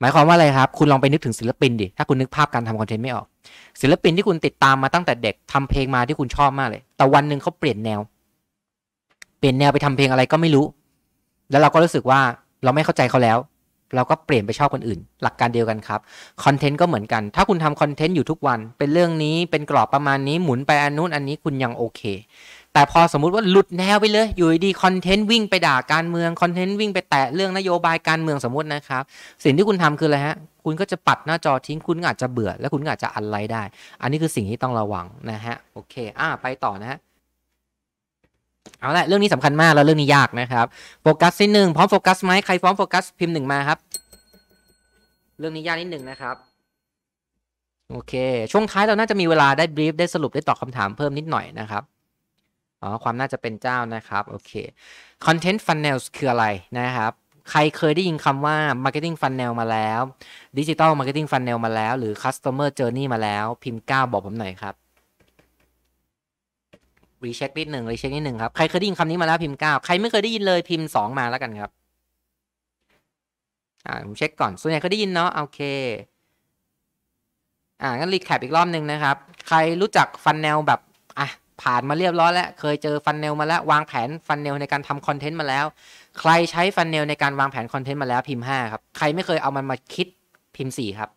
หมายความว่าอะไรครับ คุณลองไปนึกถึงศิลปินดิถ้าคุณนึกภาพการทำคอนเทนต์ไม่ออกศิลปินที่คุณติดตามมาตั้งแต่เด็กทำเพลงมาที่คุณชอบมากเลย แต่วันหนึ่งเขาเปลี่ยนแนว เปลี่ยนแนวไปทำเพลงอะไรก็ไม่รู้ แล้วเราก็รู้สึกว่าเราไม่เข้าใจเขาแล้วเราก็เปลี่ยนไปชอบคนอื่น หลักการเดียวกันครับคอนเทนต์ก็เหมือนกัน ถ้าคุณทำคอนเทนต์อยู่ทุกวัน เป็นเรื่องนี้เป็นกรอบประมาณนี้หมุนไปอันนู้นอันนี้คุณยังโอเคแต่พอสมมุติว่าหลุดแนวไปเลย อยู่ดีคอนเทนต์วิ่งไปด่าการเมืองคอนเทนต์วิ่งไปแตะเรื่องนโยบายการเมืองสมมตินะครับสิ่งที่คุณทำคืออะไรฮะ คุณก็จะปัดหน้าจอทิ้ง คุณอาจจะเบื่อและคุณอาจจะอันไลได้ อันนี้คือสิ่งที่ต้องระวังนะฮะโอเค อ่า ไปต่อนะฮะเอาละเรื่องนี้สำคัญมากแล้วเรื่องนี้ยากนะครับโฟกัสที่หนึ่งพร้อมโฟกัสไหมใครพร้อมโฟกัสพิมพ์หนึ่งมาครับ เรื่องนี้ยากนิดหนึ่งนะครับ โอเค ช่วงท้ายเราน่าจะมีเวลาได้บรีฟได้สรุปได้ตอบคาถามเพิ่มนิดหน่อยนะครับอ๋อ ความน่าจะเป็นเจ้านะครับ โอเค Content Funnels คืออะไรนะครับ ใครเคยได้ยินคำว่า Marketing Funnel มาแล้ว Digital Marketing Funnel มาแล้วหรือ Customer Journey มาแล้ว พิมพ์ก้าบอกผมหน่อยครับรีเช็คนิดหนึ่งรีเช็คนิดหนึ่งครับ ใครเคยได้ยินคำนี้มาแล้วพิมพ์เก้าใครไม่เคยได้ยินเลยพิมพ์สองมาแล้วกันครับ อ่า ผมเช็คก่อน ส่วนใหญ่เคยได้ยินเนาะ โอเค อ่างั้นรีแคปอีกรอบหนึ่งนะครับ ใครรู้จักฟันแนลแบบ อ่ะผ่านมาเรียบร้อยแล้ว เคยเจอฟันเนลมาแล้ว วางแผนฟันเนลในการทำคอนเทนต์มาแล้ว ใครใช้ฟันเนลในการ วางแผนคอนเทนต์มาแล้วพิมพ์ห้าครับใครไม่เคยเอามันมาคิดพิมพ์สี่ครับ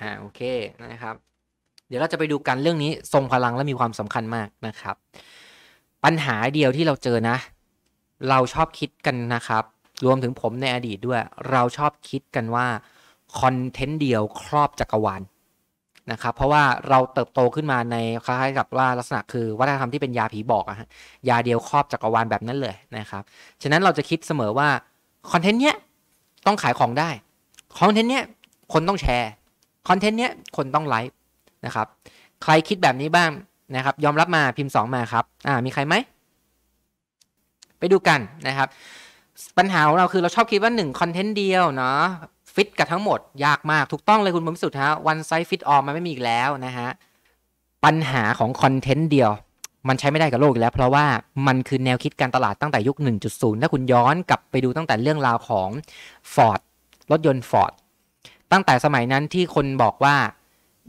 ฮ่าโอเคนะครับ เดี๋ยวเราจะไปดูกันเรื่องนี้ทรงพลังและมีความสำคัญมากนะครับ ปัญหาเดียวที่เราเจอนะ เราชอบคิดกันนะครับ รวมถึงผมในอดีตด้วย เราชอบคิดกันว่าคอนเทนต์เดียวครอบจักรวาลนะครับ เพราะว่าเราเติบโตขึ้นมาในคล้ายกับว่าลักษณะคือวัฒนธรรมที่เป็นยาผีบอกอะฮะยาเดียวครอบจักรวาลแบบนั้นเลยนะครับฉะนั้นเราจะคิดเสมอว่าคอนเทนต์เนี้ยต้องขายของได้คอนเทนต์เนี้ยคนต้องแชร์คอนเทนต์เนี้ยคนต้องไลฟ์นะครับ ใครคิดแบบนี้บ้างนะครับ ยอมรับมาพิมพ์2มาครับ อ่า มีใครไหมไปดูกันนะครับ ปัญหาของเราคือเราชอบคิดว่า1คอนเทนต์เดียวเนาะฟิตกับทั้งหมด ยากมากถูกต้องเลยคุณผู้สุดฮะวันไซฟิตออมมันไม่มีอีกแล้วนะฮะ ปัญหาของคอนเทนต์เดียว มันใช้ไม่ได้กับโลกอีกแล้ว เพราะว่ามันคือแนวคิดการตลาดตั้งแต่ยุค 1.0 ถ้าคุณย้อนกลับไปดูตั้งแต่เรื่องราวของ Ford รถยนต์ Ford ตั้งแต่สมัยนั้นที่คนบอกว่า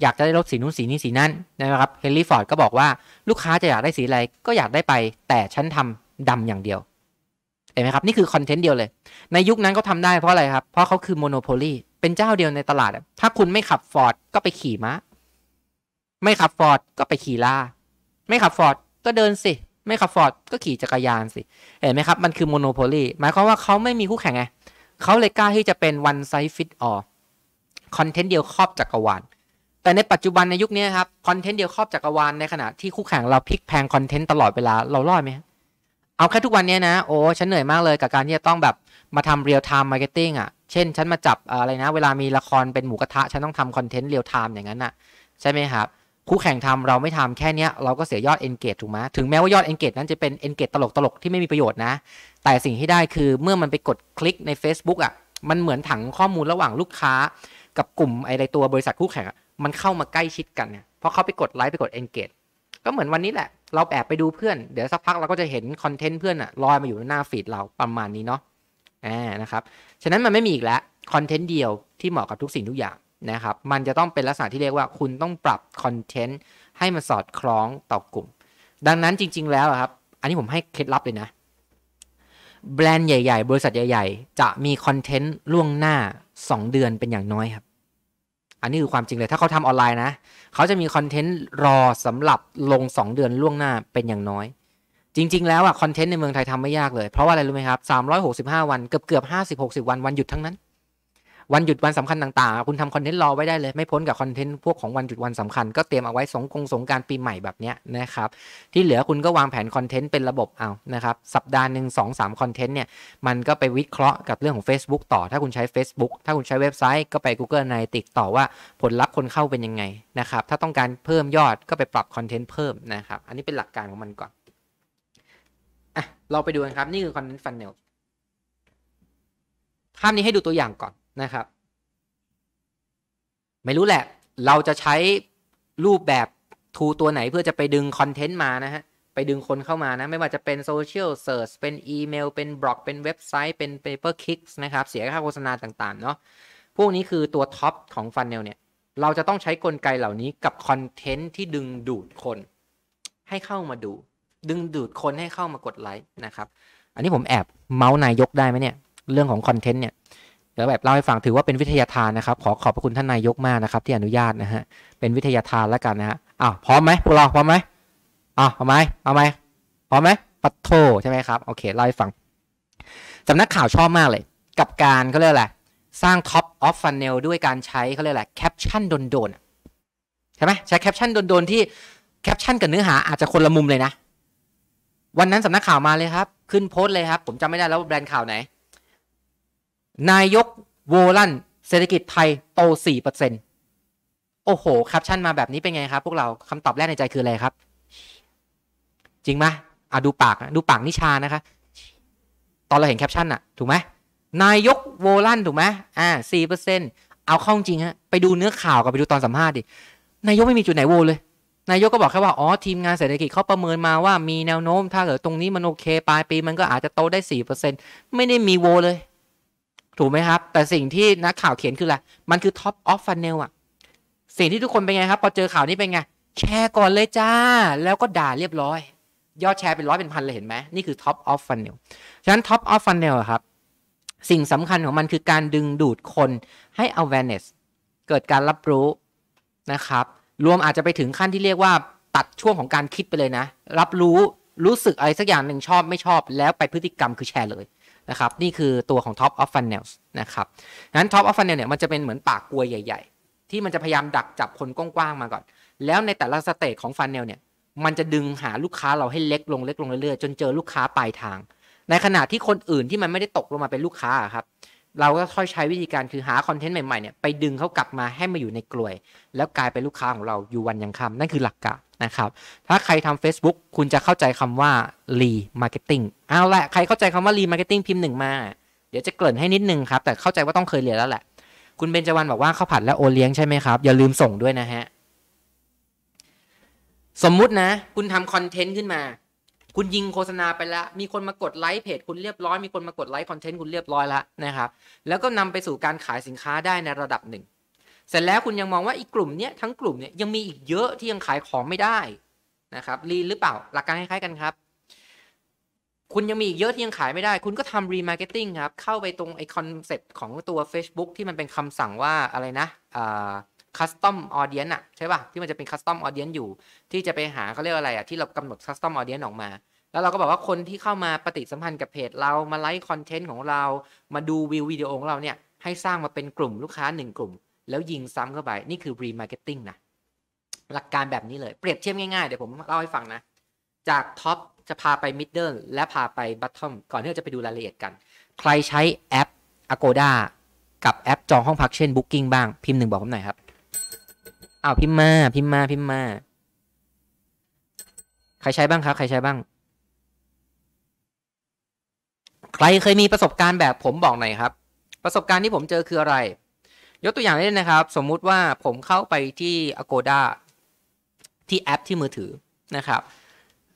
อยากจะได้รถสีนู้นสีนี้สีนั้นนะครับเฮนรี่ฟอร์ดก็บอกว่าลูกค้าจะอยากได้สีอะไรก็อยากได้ไปแต่ฉันทำดำอย่างเดียวเห็นไหมครับนี่คือคอนเทนต์เดียวเลย ในยุคนั้นเขาทาได้เพราะอะไรครับเพราะเขาคือโมโนโพลีเป็นเจ้าเดียวในตลาดถ้าคุณไม่ขับฟอร์ดก็ไปขี่ม้าไม่ขับฟอร์ดก็ไปขี่ล่า ไม่ขับฟอร์ดก็เดินสิ ไม่ขับฟอร์ดก็ขี่จักรยานสิ เห็นไหมครับมันคือโมโนโพลีหมายความว่าเขาไม่มีคู่แข่งไงเขาเลยกล้าที่จะเป็นวันไซฟิตออคอนเทนต์เดียวครอบจักรวาลแต่ในปัจจุบันในยุคนี้ครับคอนเทนต์เดียวครอบจักรวาลในขณะที่คู่แข่งเราพลิกแพงคอนเทนต์ตลอดเวลาเรารอดไหมเอาแค่ทุกวันนี้นะ โอ้ ฉันเหนื่อยมากเลยกับการที่จะต้องแบบมาทำเรียลไทม์มาร์เก็ตติ้งอ่ะ เช่น ฉันมาจับอะไรนะ เวลามีละครเป็นหมูกระทะ ฉันต้องทำคอนเทนต์เรียลไทม์อย่างนั้นอ่ะใช่ไหมครับคู่แข่งทำเราไม่ทำแค่นี้เราก็เสียยอดเอนเกจถูกไหมถึงแม้ว่ายอดเอนเกจนั้นจะเป็นเอนเกจตลกตลกที่ไม่มีประโยชน์นะ แต่สิ่งที่ได้คือเมื่อมันไปกดคลิกใน Facebook อ่ะมันเหมือนถังข้อมูลระหว่างลูกค้า กับกลุ่มอะไรตัวบริษัทคู่แข่งมันเข้ามาใกล้ชิดกันเนี่ยเพราะเขาไปกดไลค์ไปกดเอนเกจก็เหมือนวันนี้แหละเราแอบไปดูเพื่อน เดี๋ยวสักพักเราก็จะเห็นคอนเทนต์เพื่อนอะลอยมาอยู่หน้าฟีดเราประมาณนี้เนาะอ่านะครับ ฉะนั้นมันไม่มีอีกแล้วคอนเทนต์เดียวที่เหมาะกับทุกสิ่งทุกอย่างนะครับมันจะต้องเป็นลักษณะที่เรียกว่าคุณต้องปรับคอนเทนต์ให้มันสอดคล้องต่อกลุ่ม ดังนั้นจริงๆแล้วครับ อันนี้ผมให้เคล็ดลับเลยนะแบรนด์ใหญ่ ๆ บริษัทใหญ่ ๆ จะมีคอนเทนต์ล่วงหน้า 2 เดือนเป็นอย่างน้อยครับอันนี้คือความจริงเลย ถ้าเขาทำออนไลน์นะเขาจะมีคอนเทนต์รอสำหรับลง 2 เดือนล่วงหน้าเป็นอย่างน้อย จริงๆ แล้วอะคอนเทนต์ในเมืองไทยทำไม่ยากเลย เพราะว่าอะไรรู้ไหมครับ 365 วัน เกือบเกือบห้าสิบหกสิบวัน วันหยุดทั้งนั้นวันหยุดวันสำคัญต่างๆ คุณทำคอนเทนต์รอไว้ได้เลยไม่พ้นกับคอนเทนต์พวกของวันหยุดวันสำคัญก็เตรียม เอาไว้สงกงสงการปีใหม่แบบเนี้ยนะครับ ที่เหลือคุณก็วางแผนคอนเทนต์เป็นระบบเอานะครับ สัปดาห์หนึ่งสองสามคอนเทนต์เนี่ย มันก็ไปวิเคราะห์กับเรื่องของ Facebook ต่อ ถ้าคุณใช้ Facebook ถ้าคุณใช้เว็บไซต์ก็ไป Google a n a l y t i c ต่อว่าผลลัพธ์คนเข้าเป็นยังไงนะครับ ถ้าต้องการเพิ่มยอดก็ไปปรับคอนเทนต์เพิ่มนะครับ อันนี้เป็นหลักการของมันก่อนอ่ะเราไปดูกันครับ นี่คือคอนเทนต์ฟันเนลภาพนี้ให้ดูตัวอย่างก่อนนะครับ ไม่รู้ แหละ เราจะใช้รูปแบบทูตัวไหนเพื่อจะไปดึง คอนเทนต์ มา นะฮะไปดึงคนเข้ามา นะ ไม่ว่าจะเป็นโซเชียลเซิร์ชเป็นอีเมลเป็นบล็อก เป็นเว็บไซต์ เป็นเปเปอร์คิกนะ ครับ เสีย ค่า โฆษณาต่าง ๆ เนาะพวกนี้คือตัวท็อปของฟันเนลเนี่ย เราจะต้องใช้กลไกเหล่านี้กับคอนเทนต์ที่ดึงดูดคน ให้เข้ามาดู ดึงดูดคนให้เข้ามากดไลค์นะครับอันนี้ผมแอบเมาส์นายกได้ไหมเนี่ยเรื่องของคอนเทนต์เนี่ยแล้วแบบเล่าให้ฟังถือว่าเป็นวิทยาทานนะครับขอขอบพระคุณท่านนายกมากนะครับที่อนุญาตนะฮะเป็นวิทยาทานแล้วกันนะฮะอ้าวพร้อมไหมพวกเราพร้อมไหมอ้าวพร้อมไหมเอาไหมพร้อมไหมปัดโทใช่ไหมครับโอเคเล่าให้ฟังสำนักข่าวชอบมากเลย กับการเขาเรียกอะไรสร้างท็อปออฟฟันเนลด้วยการใช้เขาเรียกอะไรแคปชั่นโดนๆใช่ไหมใช้แคปชั่นโดนๆที่แคปชั่นกับเนื้อหาอาจจะคนละมุมเลยนะ วันนั้นสำนักข่าวมาเลยครับ ขึ้นโพสต์เลยครับ ผมจำไม่ได้แล้วแบรนด์ข่าวไหนนายก โวลันเศรษฐกิจ ไทย โต 4%โอ้โห แคปชั่นมาแบบนี้เป็นไงครับ พวกเราคำตอบ แรก ในใจคือ อะไร ครับ จริงไหมอ่ะ ดูปาก ดู ปาก นิชานะคะ ตอน เรา เห็น แคปชั่นอะถูกไหม นายกโวลันถูกไหม อ่าสี่เปอร์เซ็นเอาเข้าจริงฮะ ไป ดูเนื้อข่าวกับไปดูตอนสัมภาษณ์ดิ นายกไม่มีจุดไหนโวเลย นายกก็บอกแค่ว่า อ๋อ ทีมงานเศรษฐกิจเขาประเมินมาว่ามีแนวโน้มถ้าเกิดตรงนี้มันโอเคปลายปี มันก็อาจจะโตได้สี่เปอร์เซ็นไม่ได้มีโวเลยถูกไหมครับ แต่สิ่งที่นักข่าวเขียนคืออะไรมันคือ top of funnel อะสิ่งที่ทุกคนเป็นไงครับพอเจอข่าวนี้เป็นไงแชร์ก่อนเลยจ้าแล้วก็ด่าเรียบร้อย ยอดแชร์เป็นร้อยเป็นพันเลยเห็นไหมนี่คือ top of funnel ฉะนั้น top of funnel ครับสิ่งสำคัญของมันคือการดึงดูดคนให้ awareness เกิดการรับรู้ นะครับรวมอาจจะไปถึงขั้นที่เรียกว่าตัดช่วงของการคิดไปเลยนะรับรู้รู้สึกอะไรสักอย่างหนึ่งชอบไม่ชอบ แล้วไปพฤติกรรมคือแชร์เลยนะครับนี่คือตัวของ top of funnels นะครับงั้น top of funnel เนี่ยมันจะเป็นเหมือนปากกลวยใหญ่ๆ ที่มันจะพยายามดักจับคนกว้างๆมาก่อน แล้วในแต่ละสเตจของ funnel เนี่ย มันจะดึงหาลูกค้าเราให้เล็กลงเล็กลงเรื่อยๆจนเจอลูกค้าปลายทาง ในขณะที่คนอื่นที่มันไม่ได้ตกลงมาเป็นลูกค้าครับเราก็ค่อยใช้วิธีการคือหาคอนเทนต์ใหม่ๆเนี่ยไปดึงเขากลับมาให้มาอยู่ในกลวย แล้วกลายเป็นลูกค้าของเราอยู่วันยังคำนั่นคือหลักการนะครับ ถ้าใครทำ Facebook คุณจะเข้าใจคำว่า r e marketing เอาละใครเข้าใจคำว่า r e marketing พิมพ์หนึ่งมา เดี๋ยวจะเกริ่นให้นิดนึงครับ แต่เข้าใจว่าต้องเคยเรียนแล้วแหละ คุณเบญจวรรณบอกว่าข้าผัดและโอเลี้ยงใช่ไหมครับอย่าลืมส่งด้วยนะฮะสมมุตินะ คุณทำคอนเทนต์ขึ้นมาคุณยิงโฆษณาไปแล้ว มีคนมากดไลค์เพจคุณเรียบร้อยมีคนมากดไลค์คอนเทนต์คุณเรียบร้อยแล้วนะครับ แล้วก็นำไปสู่การขายสินค้าได้ในระดับหนึ่ง เสร็จแล้วคุณยังมองว่าอีกกลุ่มเนี้ยทั้งกลุ่มเนี้ยยังมีอีกเยอะที่ยังขายของไม่ได้นะครับรีหรือเปล่าหลักการคล้ายๆกันครับ คุณยังมีอีกเยอะที่ยังขายไม่ได้คุณก็ทำรีมาร์เก็ตติ้งครับ เข้าไปตรงไอคอนเซปต์ของตัว Facebook ที่มันเป็นคำสั่งว่าอะไรนะอ่าคัสตอมออเดียนอะใช่ป่ะที่มันจะ เป็นคัสตอมออเดียนอยู่ที่จะไปหาเขาเรียก อะไรอะที่เรากำหนดคัสตอมออเดียนออกมา แล้วเราก็บอกว่าคนที่เข้ามาปฏิสัมพันธ์กับเพจเรามาไลค์คอนเทนต์ของเรามาดูวิววิดีโอของเราเนี่ย ให้สร้างมาเป็นกลุ่มลูกค้าหนึ่งกลุ่ม แล้วยิงซ้ำเข้าไปนี่คือรีมาร์เก็ตติ้งนะหลักการแบบนี้เลยเปรียบเทียบง่ายๆเดี๋ยวผมเล่าให้ฟังนะจากท็อปจะพาไปมิดเดิลและพาไปบัตทอมก่อนที่เราจะไปดูรายละเอียดกัน ใครใช้แอป Agoda กับแอปจองห้องพักเช่น Booking บ้างพิมพ์หนึ่งบอกผมหน่อยครับอ้าวพิมมาพิมมา พิมมา ใครใช้บ้างครับ ใครใช้บ้าง ใครเคยมีประสบการณ์แบบผมบอกหน่อยครับ ประสบการณ์ที่ผมเจอคืออะไร ยกตัวอย่างเล่นนะครับ สมมุติว่าผมเข้าไปที่ Agoda ที่แอปที่มือถือนะครับ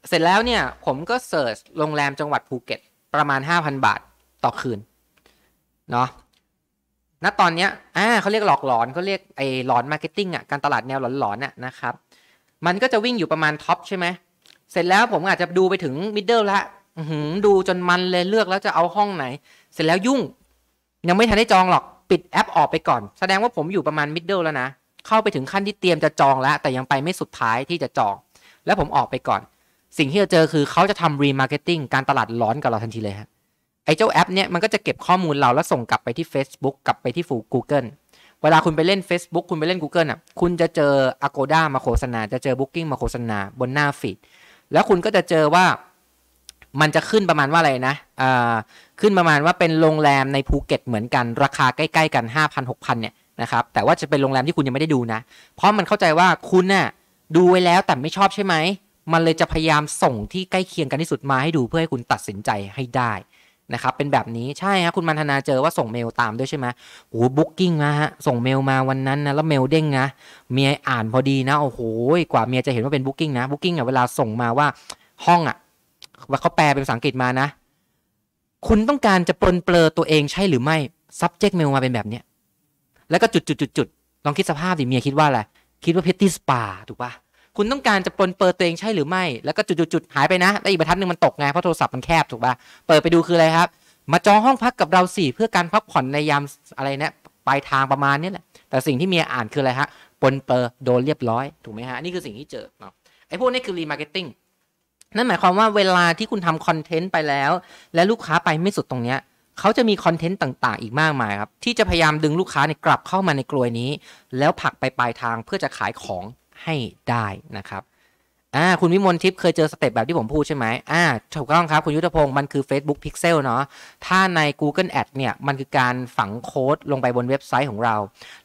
เสร็จแล้วเนี่ยผมก็เสิร์ชโรงแรมจังหวัดภูเก็ตประมาณ 5,000 บาทต่อคืนเนาะณตอนเนี้ยอ่าเขาเรียกหลอกหลอนเขาเรียกไอ้หลอนมาร์เก็ตติ้งอ่ะการตลาดแนวหลอนๆน่ะนะครับ มันก็จะวิ่งอยู่ประมาณท็อปใช่ไหมเสร็จแล้วผมอาจจะดูไปถึงมิดเดิลละดูจนมันเลยเลือกแล้วจะเอาห้องไหน เสร็จแล้วยุ่ง ยังไม่ทันได้จองหรอกปิดแอปออกไปก่อนแสดงว่าผมอยู่ประมาณมิดเดิลแล้วนะ เข้าไปถึงขั้นที่เตรียมจะจองแล้ว แต่ยังไปไม่สุดท้ายที่จะจอง แล้วผมออกไปก่อน สิ่งที่จะเจอคือเขาจะทำรีมาร์เก็ตติ้งการตลาดร้อนกับเราทันทีเลยฮะไอ้เจ้าแอปเนี่ยมันก็จะเก็บข้อมูลเราแล้วส่งกลับไปที่ Facebook กลับไปทีู่ Google เวลาคุณไปเล่น Facebook คุณไปเล่น Google อ่ะ คุณจะเจอ Agoda มาโฆษณาจะเจอ Booking มาโฆษณา บนหน้าฟีดแล้วคุณก็จะเจอว่ามันจะขึ้นประมาณว่าอะไรนะอ่าขึ้นประมาณว่าเป็นโรงแรมในภูเก็ตเหมือนกัน ราคาใกล้ๆกัน 5,000 6,000เนี่ย นะครับแต่ว่าจะเป็นโรงแรมที่คุณยังไม่ได้ดูนะ เพราะมันเข้าใจว่าคุณน่ะดูไว้แล้วแต่ไม่ชอบใช่ไหมมันเลยจะพยายามส่งที่ใกล้เคียงกันที่สุดมาให้ดูเพื่อให้คุณตัดสินใจให้ได้นะครับ เป็นแบบนี้ใช่ครคุณมันธนาเจอว่าส่งเมลตามด้วยใช่ไหมโอ้บุ๊กกิ้งมาฮะส่งเมลมาวันนั้นนะแล้วเมลเด้งนะเมียอ่านพอดีนะโอ้โหกว่าเมียจะเห็นว่าเป็นบุ๊กกิ้งนะบุ๊กกิ้งอ่ะเวลาส่งมาว่าห้องอ่ะว่าเขาแปลเป็นภาษาอังกฤษมานะคุณต้องการจะปลนเปลือตัวเองใช่หรือไม่ subject mail มา เป็นแบบเนี้ยแล้วก็จุดจุดจุดจุดลองคิดสภาพดิเมียคิดว่าอะไรคิดว่าเพ t ี y สปาถูกปะคุณต้องการจะปนเปิดตัวเองใช่หรือไม่ แล้วก็จุดๆหายไปนะแล้วอีกบรรทัดหนึ่งมันตกไง เพราะโทรศัพท์มันแคบถูกปะเปิดไปดูคืออะไรครับ มาจองห้องพักกับเราสิเพื่อการพักผ่อนในยามอะไรเนี่ยปลายทางประมาณนี้แหละ แต่สิ่งที่เมียอ่านคืออะไรฮะปนเปิดโดนเรียบร้อย ถูกไหมฮะนี่คือสิ่งที่เจอเนาะ ไอ้พวกนี้คือรีมาร์เก็ตติ้ง นั่นหมายความว่าเวลาที่คุณทำคอนเทนต์ไปแล้ว และลูกค้าไปไม่สุดตรงเนี้ย เขาจะมีคอนเทนต์ต่าง ๆ อีกมากมายครับ ที่จะพยายามดึงลูกค้าในกลับเข้ามาในกลวยนี้ แล้วผลักไปปลายทางเพื่อจะขายของให้ได้นะครับอ่าคุณวิมลทิพย์เคยเจอสเต็ปแบบที่ผมพูดใช่ไหมอ่า ถูกต้องครับ คุณยุทธพงศ์มันคือ Facebook Pixel เนาะ ถ้าใน Google Ad เนี่ย มันคือการฝังโค้ดลงไปบนเว็บไซต์ของเรา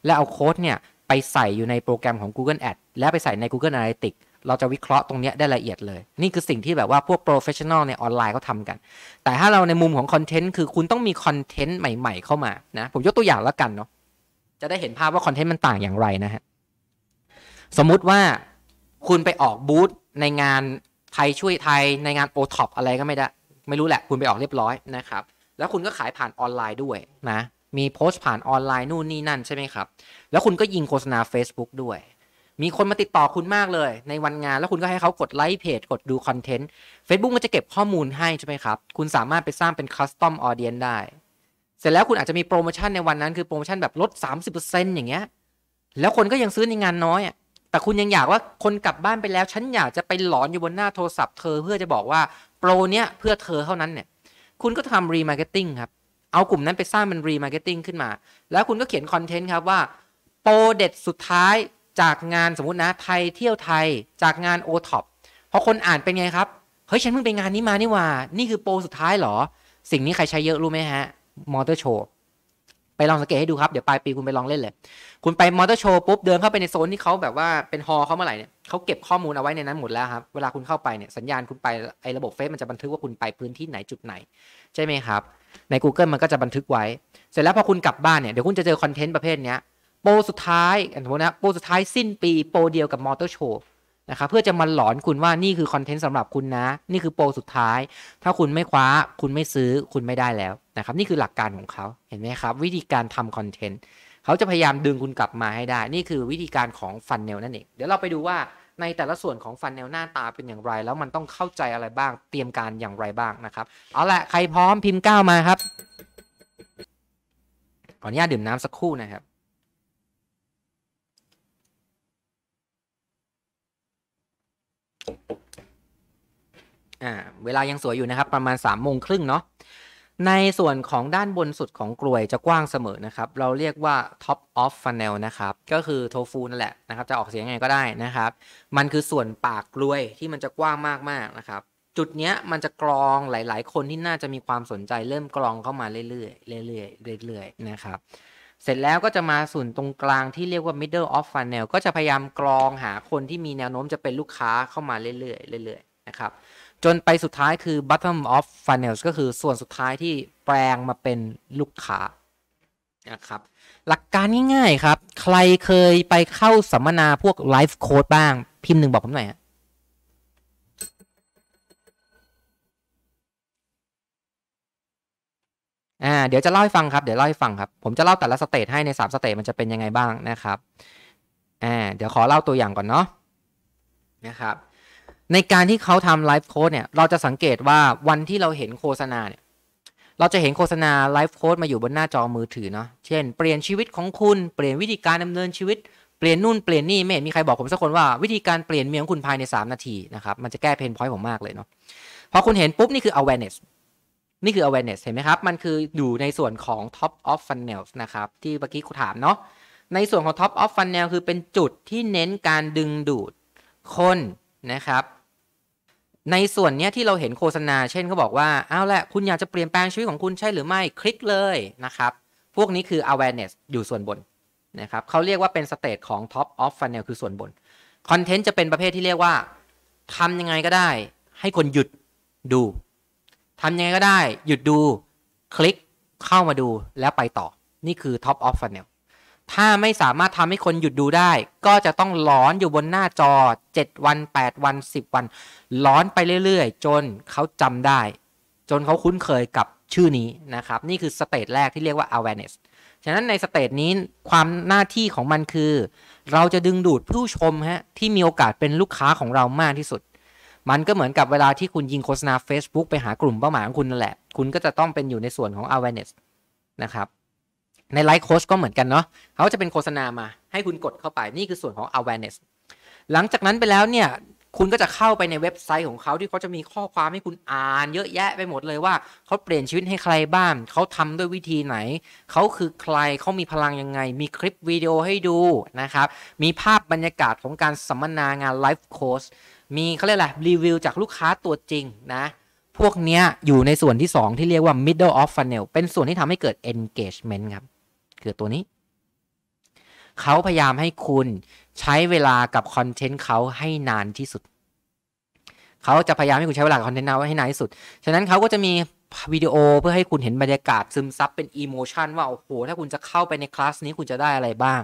แล้วเอาโค้ดเนี่ยไปใส่อยู่ในโปรแกรมของ Google Ad และไปใส่ใน Google Analytics เราจะวิเคราะห์ตรงนี้ได้ละเอียดเลย นี่คือสิ่งที่แบบว่าพวกโปรเฟชชั่นอลในออนไลน์เขาทำกัน แต่ถ้าเราในมุมของคอนเทนต์ คือคุณต้องมีคอนเทนต์ใหม่ ๆ เข้ามา นะ ผมยกตัวอย่างแล้วกันเนาะ จะได้เห็นภาพว่าคอนเทนต์มันต่างอย่างไรนะฮะสมมุติว่าคุณไปออกบูธในงาน ไทย ช่วยไทย ในงาน โอท็อปอะไรก็ไม่ได้ ไม่รู้แหละ คุณไปออกเรียบร้อยนะครับ แล้วคุณก็ขายผ่านออนไลน์ด้วยนะ มีโพสต์ผ่านออนไลน์นู่นนี่นั่นใช่ไหมครับ แล้วคุณก็ยิงโฆษณา Facebook ด้วย มีคนมาติดต่อคุณมากเลยในวันงาน แล้วคุณก็ให้เขากดไลค์เพจกดดูคอนเทนต์ Facebook มันจะเก็บข้อมูลให้ใช่ไหมครับคุณสามารถไปสร้างเป็นคัสตอมออเดียนได้ เสร็จแล้วคุณอาจจะมีโปรโมชั่นในวันนั้นคือโปรโมชั่นแบบลด30%อย่างเงี้ยแล้วคนก็ยังซื้อในงานน้อยอ่ะแต่คุณยังอยากว่าคนกลับบ้านไปแล้ว ฉันอยากจะไปหลอนอยู่บนหน้าโทรศัพท์เธอเพื่อจะบอกว่า โปรเนี้ยเพื่อเธอเท่านั้นเนี่ย คุณก็ทำรีมาร์เก็ตติ้งครับ เอากลุ่มนั้นไปสร้างมันรีมาร์เก็ตติ้งขึ้นมา แล้วคุณก็เขียนคอนเทนต์ครับว่า โปรเด็ดสุดท้ายจากงานสมมตินะ ไทยเที่ยวไทยจากงานโอท็อปพอคนอ่านเป็นไงครับ เฮ้ยฉันเพิ่งไปงานนี้มานี่ว่า นี่คือโปรสุดท้ายเหรอ สิ่งนี้ใครใช้เยอะรู้ไหมฮะมอเตอร์โชว์ไปลองสังเกตให้ดูครับเดี๋ยวปลายปีคุณไปลองเล่นเลย คุณไปมอเตอร์โชว์ปุ๊บเดินเข้าไปในโซนที่เขาแบบว่าเป็นฮอลเขาเมื่อไหร่เนี่ยเขาเก็บข้อมูลเอาไว้ในนั้นหมดแล้วครับเวลาคุณเข้าไปเนี่ยสัญญาณคุณไปไอ้ระบบเฟซมันจะบันทึกว่าคุณไปพื้นที่ไหนจุดไหนใช่ไหมครับใน Google มันก็จะบันทึกไว้ เสร็จแล้วพอคุณกลับบ้านเนี่ยเดี๋ยวคุณจะเจอคอนเทนต์ประเภทเนี้ยโปรสุดท้ายอันนี้นะโปรสุดท้ายสิ้นปีโปรเดียวกับมอเตอร์โชว์นะครับเพื่อจะมาหลอนคุณว่านี่คือคอนเทนต์สำหรับคุณนะ นี่คือโปรสุดท้าย ถ้าคุณไม่คว้า คุณไม่ซื้อคุณไม่ได้แล้วนะครับ นี่คือหลักการของเขาเห็นไหมครับ วิธีการทำคอนเทนต์เขาจะพยายามดึงคุณกลับมาให้ได้ นี่คือวิธีการของฟันเนลนั่นเองเดี๋ยวเราไปดูว่าในแต่ละส่วนของฟันแนวหน้าตาเป็นอย่างไร แล้วมันต้องเข้าใจอะไรบ้าง เตรียมการอย่างไรบ้างนะครับเอาละใครพร้อมพิมพ์ก้าวมาครับขออนุญาตดื่มน้ำสักครู่นะครับอ่า เวลายังสวยอยู่นะครับประมาณ3ามโมงครึ่งเนาะ ในส่วนของด้านบนสุดของกลวยจะกว้างเสมอนะครับ เราเรียกว่า top of funnel นะครับก็คือโทฟูนั่นแหละนะครับจะออกเสียงยังไงก็ได้นะครับ มันคือส่วนปากกลวยที่มันจะกว้างมากๆนะครับ จุดเนี้ยมันจะกรองหลาย ๆ คนที่น่าจะมีความสนใจเริ่มกรองเข้ามาเรื่อยๆเรื่อยๆเรื่อยๆนะครับเสร็จแล้วก็จะมาส่วนตรงกลางที่เรียกว่า middle of funnel ก็จะพยายามกรองหาคนที่มีแนวโน้มจะเป็นลูกค้าเข้ามาเรื่อยๆเรื่อยๆนะครับ จนไปสุดท้ายคือ bottom of funnel ก็คือส่วนสุดท้ายที่แปลงมาเป็นลูกค้านะครับ หลักการง่าย ๆ ครับ ใครเคยไปเข้าสัมมนาพวก live code บ้างพิมพ์หนึ่งบอกผมหน่อยฮะอ่าเดี๋ยวจะเล่าให้ฟังครับ เดี๋ยวเล่าให้ฟังครับ ผมจะเล่าแต่ละสเตจให้ใน3สเตจมันจะเป็นยังไงบ้างนะครับอ่าเดี๋ยวขอเล่าตัวอย่างก่อนเนาะนะครับ ในการที่เขาทำไลฟ์โค้ดเนี่ย เราจะสังเกตว่าวันที่เราเห็นโฆษณาเนี่ยเราจะเห็นโฆษณาไลฟ์โค้ดมาอยู่บนหน้าจอมือถือเนาะเช่นเปลี่ยนชีวิตของคุณ เปลี่ยนวิธีการดำเนินชีวิตเปลี่ยนนู่นเปลี่ยนนี่ไม่เห็นมีใครบอกผมสักคนว่าวิธีการเปลี่ยนเมียของคุณภายใน 3 นาทีนะครับมันจะแก้เพนพอยต์ผมมากเลยเนาะพอคุณเห็นปุ๊บนี่คือ awareness นี่คือ awareness เห็นไหมครับ มันคืออยู่ในส่วนของ top of funnel นะครับที่เมื่อกี้ครูถามเนาะ ในส่วนของ top of funnel คือเป็นจุดที่เน้นการดึงดูดคนนะครับ ในส่วนนี้ที่เราเห็นโฆษณา เช่นเขาบอกว่า เอาละคุณอยากจะเปลี่ยนแปลงชีวิตของคุณใช่หรือไม่คลิกเลยนะครับ พวกนี้คือ awareness อยู่ส่วนบนนะครับเขาเรียกว่าเป็นสเตจของ top of funnel คือส่วนบนคอนเทนต์จะเป็นประเภทที่เรียกว่าทำยังไงก็ได้ ให้คนหยุดดูทำยังไงก็ได้ หยุดดู คลิกเข้ามาดูแล้วไปต่อ นี่คือ Top of Funnel ถ้าไม่สามารถทำให้คนหยุดดูได้ ก็จะต้องหลอนอยู่บนหน้าจอ 7 วัน 8 วัน 10 วันหลอนไปเรื่อย ๆ จนเขาจำได้ จนเขาคุ้นเคยกับชื่อนี้นะครับ นี่คือสเตจแรกที่เรียกว่า awareness ฉะนั้นในสเตจนี้ความหน้าที่ของมันคือ เราจะดึงดูดผู้ชมฮะที่มีโอกาสเป็นลูกค้าของเรามากที่สุดมันก็เหมือนกับเวลาที่คุณยิงโฆษณา Facebook ไปหากลุ่มเป้าหมายของคุณนั่นแหละ คุณก็จะต้องเป็นอยู่ในส่วนของ awareness นะครับ ในไลฟ์โค้ชก็เหมือนกันเนาะเขาจะเป็นโฆษณามาให้คุณกดเข้าไป นี่คือส่วนของ awareness หลังจากนั้นไปแล้วเนี่ย คุณก็จะเข้าไปในเว็บไซต์ของเขาที่เขาจะมีข้อความให้คุณอ่าน เยอะแยะไปหมดเลยว่าเขาเปลี่ยนชีวิตให้ใครบ้างเขาทำด้วยวิธีไหน เขาคือใครเขามีพลังยังไง มีคลิปวิดีโอให้ดูนะครับ มีภาพบรรยากาศของการสัมมนางานไลฟ์โค้ชมีเขาเรียกอะไรรีวิวจากลูกค้าตัวจริงนะ พวกเนี้ยอยู่ในส่วนที่ 2 ที่เรียกว่า middle of funnel เป็นส่วนที่ทำให้เกิด engagement ครับคือตัวนี้เขาพยายามให้คุณใช้เวลากับคอนเทนต์เขาให้นานที่สุดเขาจะพยายามให้คุณใช้เวลาคอนเทนต์เขาให้นานที่สุด ฉะนั้นเขาก็จะมีวิดีโอเพื่อให้คุณเห็นบรรยากาศ ซึมซับเป็นอีโมชันว่าโอ้โห ถ้าคุณจะเข้าไปในคลาสนี้คุณจะได้อะไรบ้าง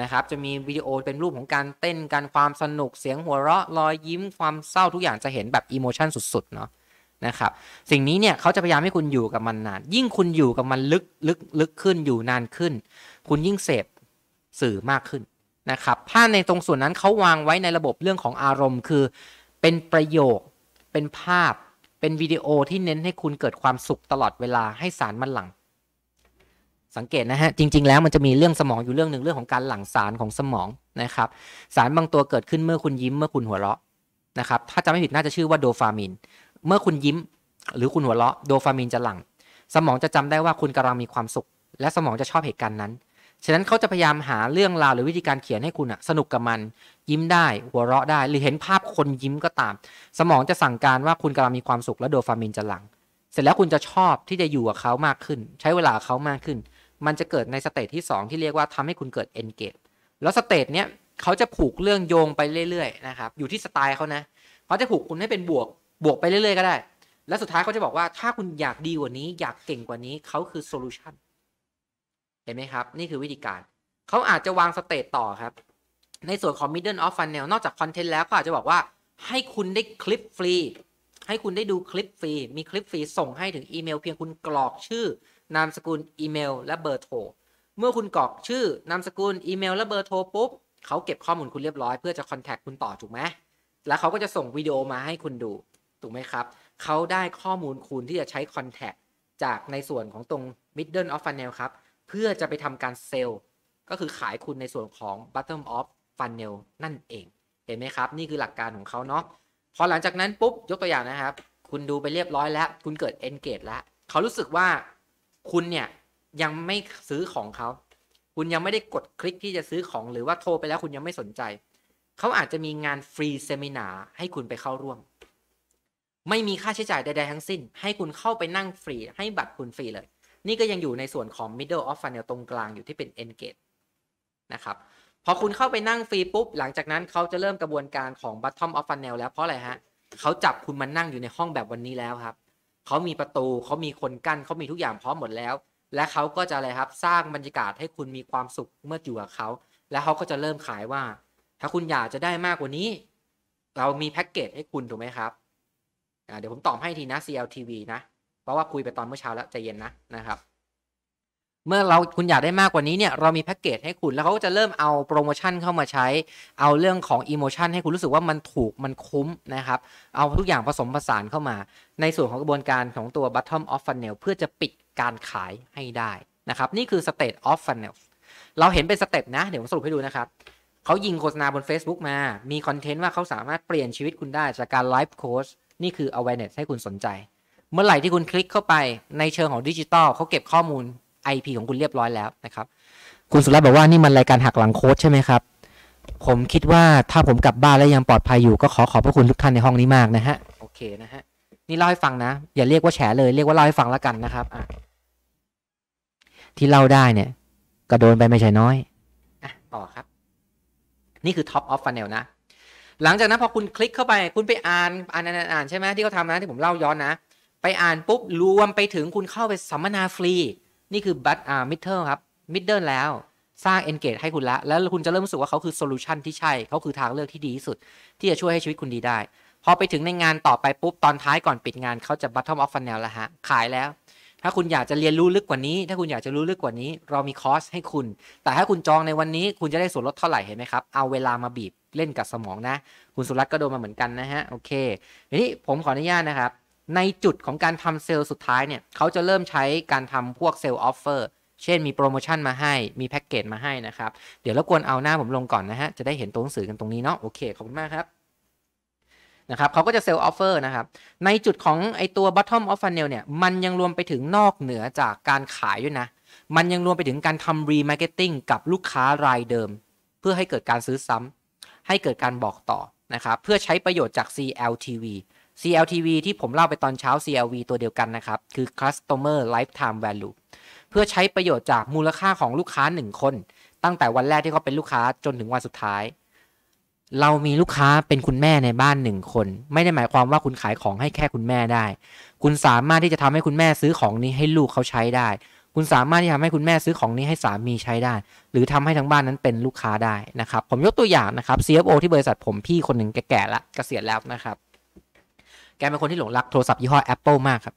นะครับ จะมีวิดีโอเป็นรูปของการเต้นการความสนุกเสียงหัวเราะ รอยยิ้มความเศร้าทุกอย่างจะเห็นแบบอิโมชันสุด ๆ เนาะนะครับสิ่งนี้เนี่ยเขาจะพยายามให้คุณอยู่กับมันนาน ยิ่งคุณอยู่กับมันลึกลึกลึกขึ้นอยู่นานขึ้น คุณยิ่งเสพสื่อมากขึ้นนะครับถ้าในตรงส่วนนั้นเขาวางไว้ในระบบเรื่องของอารมณ์คือ เป็นประโยคเป็นภาพ เป็นวิดีโอที่เน้นให้คุณเกิดความสุขตลอดเวลาให้สารมันหลังสังเกตนะฮะ จริง ๆแล้วมันจะมีเรื่องสมองอยู่เรื่องหนึ่งเรื่องของการหลั่งสารของสมองนะครับสารบางตัวเกิดขึ้นเมื่อคุณยิ้มเมื่อคุณหัวเราะนะครับถ้าจำไม่ผิดน่าจะชื่อว่าโดฟามินเมื่อคุณยิ้ม หรือคุณหัวเราะโดฟามินจะหลั่งสมองจะจำได้ว่าคุณกำลังมีความสุข และสมองจะชอบเหตุการณ์นั้นฉะนั้นเขาจะพยายามหาเรื่องราวหรือวิธีการเขียนให้คุณอะสนุกกับมันยิ้มได้ หัวเราะได้ หรือเห็นภาพคนยิ้มก็ตาม สมองจะสั่งการว่าคุณกำลังมีความสุขและโดฟามินจะหลั่งเสร็จแล้วคุณจะชอบที่จะอยู่กับเขามากขึ้น ใช้เวลาเขามากขึ้นมันจะเกิดในสเตจที่ 2 ที่เรียกว่าทำให้คุณเกิดเอนเกจแล้วสเตจเนี้ยเขาจะผูกเรื่องโยงไปเรื่อย ๆ นะครับ อยู่ที่สไตล์เขานะเขาจะผูกคุณให้เป็นบวก บวกไปเรื่อย ๆก็ได้ แล้วสุดท้ายเขาจะบอกว่าถ้าคุณอยากดีกว่านี้ อยากเก่งกว่านี้เขาคือโซลูชันเห็นไหมครับ นี่คือวิธีการ เขาอาจจะวางสเตจต่อครับ ในส่วนของ middle of funnel นอกจากคอนเทนต์แล้วก็อาจจะบอกว่าให้คุณได้คลิปฟรีให้คุณได้ดูคลิปฟรีมีคลิปฟรีส่งให้ถึงอีเมลเพียงคุณกรอกชื่อนามสกุล อีเมล และเบอร์โทร เมื่อคุณกรอกชื่อ นามสกุล อีเมล และเบอร์โทรปุ๊บ เขาเก็บข้อมูลคุณเรียบร้อยเพื่อจะคอนแทคคุณต่อ ถูกไหม แล้วเขาก็จะส่งวิดีโอมาให้คุณดู ถูกไหมครับ เขาได้ข้อมูลคุณที่จะใช้คอนแทคจากในส่วนของตรง middle of funnel ครับ เพื่อจะไปทำการเซลล์ ก็คือขายคุณในส่วนของ bottom of funnel นั่นเอง เห็นไหมครับ นี่คือหลักการของเขาเนาะ พอหลังจากนั้นปุ๊บ ยกตัวอย่างนะครับ คุณดูไปเรียบร้อย แล้ว คุณเกิด engage แล้ว เขารู้สึกว่าคุณเนี่ยยังไม่ซื้อของเขา คุณยังไม่ได้กดคลิกที่จะซื้อของหรือว่าโทรไปแล้วคุณยังไม่สนใจ เขาอาจจะมีงานฟรีเซมินาให้คุณไปเข้าร่วม ไม่มีค่าใช้จ่ายใดๆทั้งสิ้น ให้คุณเข้าไปนั่งฟรี ให้บัตรคุณฟรีเลย นี่ก็ยังอยู่ในส่วนของ middle of funnel ตรงกลางอยู่ที่เป็น engage นะครับ พอคุณเข้าไปนั่งฟรีปุ๊บ หลังจากนั้นเขาจะเริ่มกระบวนการของ bottom of funnel แล้ว เพราะอะไรฮะ เขาจับคุณมานั่งอยู่ในห้องแบบวันนี้แล้วครับเขามีประตูเขามีคนกั้นเขามีทุกอย่างพร้อมหมดแล้ว และเขาก็จะอะไรครับ สร้างบรรยากาศให้คุณมีความสุขเมื่ออยู่กับเขา และเขาก็จะเริ่มขายว่า ถ้าคุณอยากจะได้มากกว่านี้ เรามีแพ็กเกจให้คุณถูกไหมครับ เดี๋ยวผมตอบให้ทีนะ CLTV นะ เพราะว่าคุยไปตอนเมื่อเช้าแล้วใจเย็นนะนะครับเมื่อเราคุณอยากได้มากกว่านี้เนี่ย เรามีแพ็กเกจให้คุณแล้วเขาก็จะเริ่มเอาโปรโมชั่นเข้ามาใช้เอาเรื่องของอีโมชันให้คุณรู้สึกว่ามันถูกมันคุ้มนะครับ เอาทุกอย่างผสมผสานเข้ามาในส่วนของกระบวนการของตัว bottom of funnel เพื่อจะปิดการขายให้ได้นะครับนี่คือ state of funnel เราเห็นเป็นสเต็ปนะเดี๋ยวผมสรุปให้ดูนะครับเขายิงโฆษณาบน Facebook มา มีคอนเทนต์ว่าเขาสามารถเปลี่ยนชีวิตคุณได้ จากการไลฟ์โค้ชนี่คือ awareness ให้คุณสนใจ เมื่อไหร่ที่คุณคลิกเข้าไปในเชิงของดิจิตอลเขาเก็บข้อมูล IP ของ คุณเรียบร้อยแล้วนะครับ คุณสุรัตน์บอกว่านี่มันรายการหักหลังโค้ดใช่ไหมครับ ผมคิดว่าถ้าผมกลับ บ้านแล้ว ยังปลอดภัยอยู่ ก็ขอขอบพระคุณทุกท่านในห้องนี้มากนะ ฮะ โอเค นะฮะ นี่ เล่า ให้ ฟังนะ อย่าเรียกว่าแฉเลย เรียก ว่าเล่าให้ฟังแล้วกันนะครับอ่ะที่เล่าได้เนี่ยก็โดนไปไม่ใช่น้อยอ่ะต่อครับ นี่คือ top of funnel นะ หลังจากนั้นพอคุณคลิกเข้าไป คุณไปอ่าน อ่านอ่านอ่านใช่ไหมที่เขาทำนะ ที่ผมเล่าย้อนนะ ไปอ่านปุ๊บรวมไปถึงคุณเข้าไปสัมมนาฟรีนี่คือบัตอ่ามิดเทิลครับ มิดเดิลแล้วสร้างเอนเกจให้คุณละ แล้วคุณจะเริ่มรู้สึกว่าเขาคือโซลูชันที่ใช่เขาคือทางเลือกที่ดีที่สุดที่จะช่วยให้ชีวิตคุณดีได้พอไปถึงในงานต่อไปปุ๊บตอนท้ายก่อนปิดงานเขาจะบัตทอมออฟฟันแนแล้วฮะขายแล้วถ้าคุณอยากจะเรียนรู้ลึกกว่านี้ ถ้าคุณอยากจะรู้ลึกกว่านี้เรามีคอร์สให้คุณ แต่ถ้าคุณจองในวันนี้คุณจะได้ส่วนลดเท่าไหร่เห็นไหมครับเอาเวลามาบีบเล่นกับสมองนะ คุณสุรัตน์ก็โดนมาเหมือนกันนะฮะโอเคทีนี้ผมขออนุญาตนะครับในจุดของการทำเซลล์สุดท้ายเนี่ย เขาจะเริ่มใช้การทำพวกเซลล์ออฟเฟอร์ เช่นมีโปรโมชั่นมาให้มีแพ็กเกจมาให้นะครับ เดี๋ยวรบกวนเอาหน้าผมลงก่อนนะฮะ จะได้เห็นตัวหนังสือกันตรงนี้เนาะโอเคขอบคุณมากครับ นะครับเขาก็จะเซลล์ออฟเฟอร์นะครับ ในจุดของไอตัว bottom of funnel เนี่ย มันยังรวมไปถึงนอกเหนือจากการขายด้วยนะมันยังรวมไปถึงการทำ remarketing กับลูกค้ารายเดิม เพื่อให้เกิดการซื้อซ้ำให้เกิดการบอกต่อนะครับเพื่อใช้ประโยชน์จาก CLTV CLTV ที่ผมเล่าไปตอนเช้า CLV ตัวเดียวกันนะครับ คือ Customer Lifetime Value เพื่อใช้ประโยชน์จากมูลค่าของลูกค้า 1 คน ตั้งแต่วันแรกที่เขาเป็นลูกค้าจนถึงวันสุดท้าย เรามีลูกค้าเป็นคุณแม่ในบ้านหนึ่งคน ไม่ได้หมายความว่าคุณขายของให้แค่คุณแม่ได้ คุณสามารถที่จะทำให้คุณแม่ซื้อของนี้ให้ลูกเขาใช้ได้ คุณสามารถที่ทำให้คุณแม่ซื้อของนี้ให้สามีใช้ได้ หรือทำให้ทั้งบ้านนั้นเป็นลูกค้าได้นะครับ ผมยกตัวอย่างนะครับ CFO ที่บริษัทผมพี่คนหนึ่งแก่ๆละเกษียณแล้วนะครับแกเป็นคนที่หลงรักโทรศัพท์ยี่ห้อ Apple มากครับ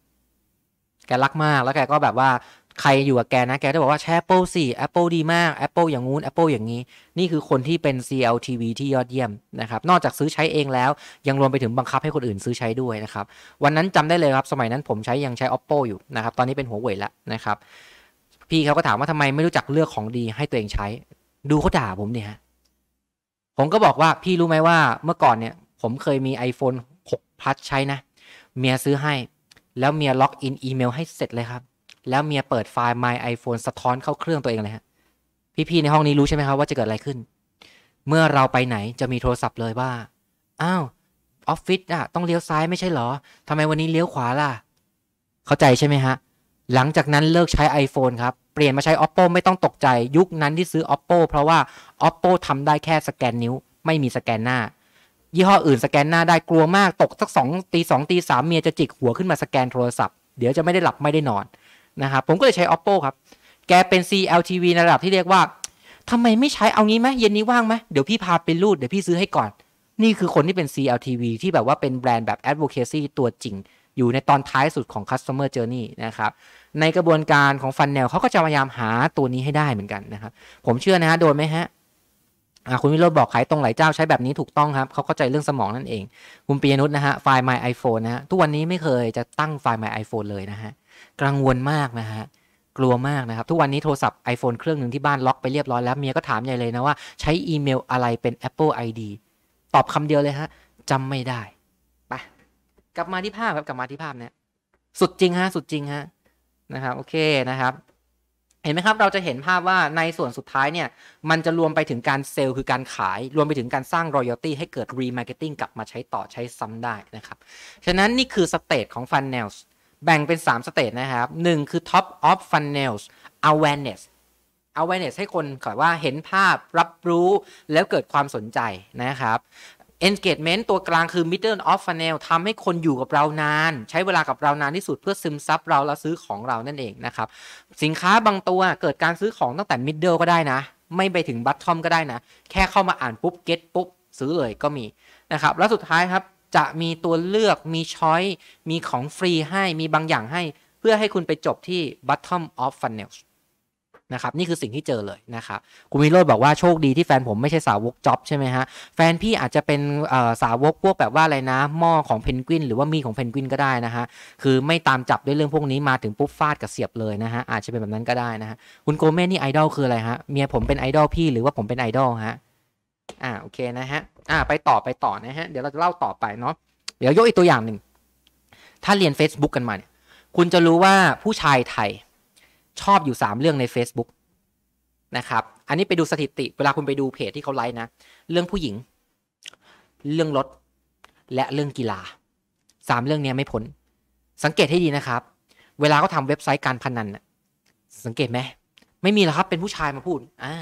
แกรักมากแล้วแกก็แบบว่า ใครอยู่กับแกนะ แกจะบอกว่าแช้ Apple สิ Apple ดีมาก Apple อย่างงู้น Apple อย่างนี้ นี่คือคนที่เป็น CLTV ที่ยอดเยี่ยมนะครับ นอกจากซื้อใช้เองแล้ว ยังรวมไปถึงบังคับให้คนอื่นซื้อใช้ด้วยนะครับ วันนั้นจำได้เลยครับ สมัยนั้นผมใช้ยังใช้ Oppo อยู่นะครับ ตอนนี้เป็นหัวเว่ยแล้วนะครับ พี่เขาก็ถามว่าทำไมไม่รู้จักเลือกของดีให้ตัวเองใช้ ดูเขาด่าผมเนี่ยผมก็บอกว่าพี่รู้ไหมว่าเมื่อก่อนเนี่ย ผมเคยมี iPhone พัสใช้นะ เมียซื้อให้ แล้วเมียล็อกอินอีเมลให้เสร็จเลยครับ แล้วเมียเปิดไฟล์ My iPhone สะท้อนเข้าเครื่องตัวเองเลยฮะพี่ ๆ ในห้องนี้รู้ใช่ไหมครับว่าจะเกิดอะไรขึ้น เมื่อเราไปไหนจะมีโทรศัพท์เลยว่า อ้าว ออฟฟิศอ่ะ ต้องเลี้ยวซ้ายไม่ใช่หรอทำไมวันนี้เลี้ยวขวาล่ะ เข้าใจใช่ไหมฮะหลังจากนั้นเลิกใช้ iPhone ครับเปลี่ยนมาใช้ Oppo ไม่ต้องตกใจ ยุคนั้นที่ซื้อ Oppo เพราะว่า Oppo ทำได้แค่สแกนนิ้ว ไม่มีสแกนหน้ายี่ห้ออื่นสแกนหน้าได้กลัวมากตกสักสองตีสองตีสามเมียจะจิกหัวขึ้นมาสแกนโทรศัพท์ เดี๋ยวจะไม่ได้หลับไม่ได้นอนนะครับผมก็เลยใช้ oppo ครับ แกเป็น CLTV ในระดับที่เรียกว่า ทำไมไม่ใช้เอางี้ไหมเย็นนี้ว่างไหมเดี๋ยวพี่พาไปรูดเดี๋ยวพี่ซื้อให้ก่อน นี่คือคนที่เป็น CLTV ที่แบบว่าเป็นแบรนด์แบบ advocacy ตัวจริง อยู่ในตอนท้ายสุดของ customer journey นะครับในกระบวนการของฟันแนลเขาก็จะพยายามหาตัวนี้ให้ได้เหมือนกันนะครับผมเชื่อนะฮะโดนไหมฮะคุณวิโรจน์บอกขายตรงหลายเจ้าใช้แบบนี้ถูกต้องครับเขาเข้าใจเรื่องสมองนั่นเอง คุณปียนุษย์นะฮะไฟล์ My iPhone นะฮะ ทุกวันนี้ไม่เคยจะตั้งไฟล์ My iPhone เลยนะฮะกังวลมากนะฮะ กลัวมากนะครับ ทุกวันนี้โทรศัพท์ iPhone เครื่องหนึ่งที่บ้านล็อกไปเรียบร้อยแล้ว เมียก็ถามใหญ่เลยนะว่า ใช้อีเมลอะไรเป็น Apple ID ตอบคำเดียวเลยฮะจำไม่ได้ไปกลับมาที่ภาพครับกลับมาที่ภาพเนี่ยสุดจริงฮะ สุดจริงฮะนะครับโอเคนะครับเห็นไหมครับ เราจะเห็นภาพว่าในส่วนสุดท้ายเนี่ย มันจะรวมไปถึงการเซลล์คือการขายรวมไปถึงการสร้างรอยัลตี้ให้เกิดรีมาร์เก็ตติ้งกลับมาใช้ต่อใช้ซ้ำได้นะครับ ฉะนั้นนี่คือสเตจของันเนลส์แบ่งเป็น 3 สเตจนะครับ1คือ Top of Funnels Awareness awareness ให้คนแบบว่าเห็นภาพ รับรู้แล้วเกิดความสนใจนะครับ engagement ตัวกลางคือ middle of funnel ทำให้คนอยู่กับเรานาน ใช้เวลากับเรานานที่สุดเพื่อซึมซับเราและซื้อของเรานั่นเองนะครับ สินค้าบางตัวเกิดการซื้อของตั้งแต่ middle ก็ได้นะ ไม่ไปถึง bottom ก็ได้นะ แค่เข้ามาอ่านปุ๊บ get ปุ๊บซื้อเลยก็มีนะครับแล้วสุดท้ายครับ จะมีตัวเลือกมีช้อย มีของฟรีให้มีบางอย่างให้เพื่อให้คุณไปจบที่ bottom of funnel นะครับ นี่คือสิ่งที่เจอเลยนะครับคุณวิโรจน์บอก ว่าโชคดีที่แฟนผมไม่ ใช่สาวกจ็อบ ใช่ไหมฮะ แฟนพี่อาจจะเป็นสาวกพวกแบบว่าอะไรนะ หม้อของ เพนกวิน หรือว่ามีของ เพนกวินก็ได้นะ ฮะ คือไม่ตามจับด้วยเรื่องพวกนี้มาถึง ปุ๊บฟาดกับเสียบเลยนะฮะอาจจะเป็นแบบนั้นก็ได้นะฮะคุณโกเม่นี่ไอดอลคืออะไรฮะเมียผมเป็นไอดอลพี่หรือว่าผมเป็นไอดอลฮะอ่าโอเคนะฮะอ่า ไปต่อไปต่อนะฮะเดี๋ยวเราจะเล่าต่อไปเนาะเดี๋ยวยกอีกตัวอย่างหนึ่งถ้าเรียน Facebook กันมาเนี่ยคุณจะรู้ว่าผู้ชายไทยชอบอยู่ 3 เรื่องใน Facebook นะครับ อันนี้ ไปดูสถิติ เวลาคุณไปดูเพจที่เขา ไลฟ์นะ เรื่องผู้หญิง เรื่องรถ และเรื่องกีฬา3เรื่องนี้ไม่พ้น สังเกตให้ดีนะครับ เวลาเขาทำเว็บไซต์การพนันสังเกตไหม ไม่มี หรอกครับ เป็นผู้ชายมาพูด อ่า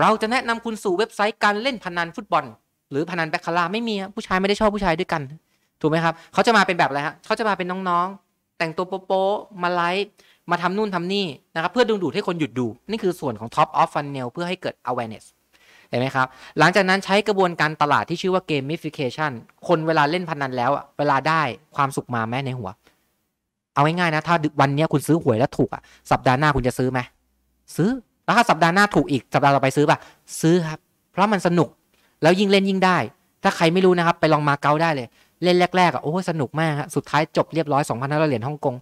เราจะแนะนำคุณสู่เว็บไซต์การเล่นพนันฟุตบอล หรือพนันแบคคาร่าไม่มีผู้ชายไม่ได้ชอบผู้ชายด้วยกัน ถูกไหมครับ เขาจะมาเป็นแบบอะไรฮะเขาจะมาเป็นน้องๆ แต่งตัวโป๊ะมาไลฟ์มาทำนู่นทำนี่นะครับ เพื่อดึงดูดให้คนหยุดดูนี่คือส่วนของ top of funnel เพื่อให้เกิด awareness เห็นไหมครับ หลังจากนั้นใช้กระบวนการตลาดที่ชื่อว่า gamification คนเวลาเล่นพนันแล้ว เวลาได้ความสุขมาแม้ในหัว เอาง่ายๆนะ ถ้าวันนี้คุณซื้อหวยแล้วถูกอ่ะสัปดาห์หน้าคุณจะซื้อไหมซื้อแล้วถ้าสัปดาห์หน้าถูกอีกสัปดาห์ต่อไปซื้อป่ะซื้อครับ เพราะมันสนุกแล้วยิ่งเล่นยิ่งได้ ถ้าใครไม่รู้นะครับไปลองมาเก้าได้ เลยเล่นแรกๆอ่ะโอ้สนุกมากับสุดท้ายจบเรียบร้อย2,500เหรียญฮ่องกง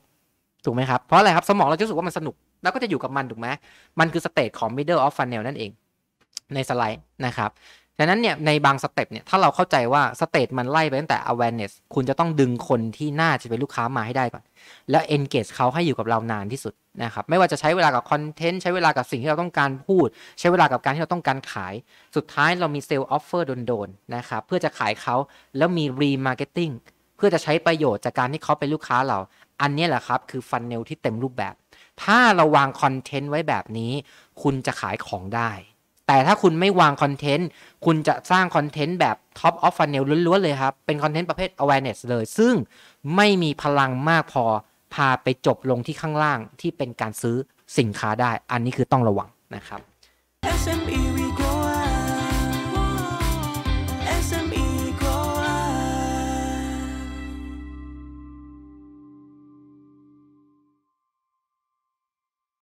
ถูกไหมครับ เพราะอะไรครับ สมองเราจะรู้สึกว่ามันสนุกแล้วก็จะอยู่กับมัน ถูกไหม มันคือสเตจของ middle of funnel นั่นเองในสไลด์นะครับดังนั้นเนี่ยในบางสเต็ปเนี่ยถ้าเราเข้าใจว่าสเตจมันไล่ไปตั้งแต่ awareness คุณจะต้องดึงคนที่น่าจะเป็นลูกค้ามาให้ได้ก่อน แล้ว engage เขาให้อยู่กับเรานานที่สุดนะครับไม่ว่าจะใช้เวลากับคอนเทนต์ใช้เวลากับสิ่งที่เราต้องการพูด ใช้เวลากับการที่เราต้องการขายสุดท้ายเรามีเซลล์ออฟเฟอร์โดนๆ นะครับเพื่อจะขายเขาแล้วมีรีมาร์เก็ตติ้งเพื่อจะใช้ประโยชน์จากการที่เขาเป็นลูกค้าเราอันนี้แหละครับ คือฟันเนลที่เต็มรูปแบบ ถ้าเราวางคอนเทนต์ไว้แบบนี้ คุณจะขายของได้ แต่ถ้าคุณไม่วางคอนเทนต์คุณจะสร้างคอนเทนต์แบบท็อปออฟฟัน e นล้วนๆเลยครับ เป็นคอนเทนต์ประเภท awareness เลย ซึ่งไม่มีพลังมากพอพาไปจบลงที่ข้างล่างที่เป็นการซื้อสินค้าได้ อันนี้คือต้องระวังนะครับ SME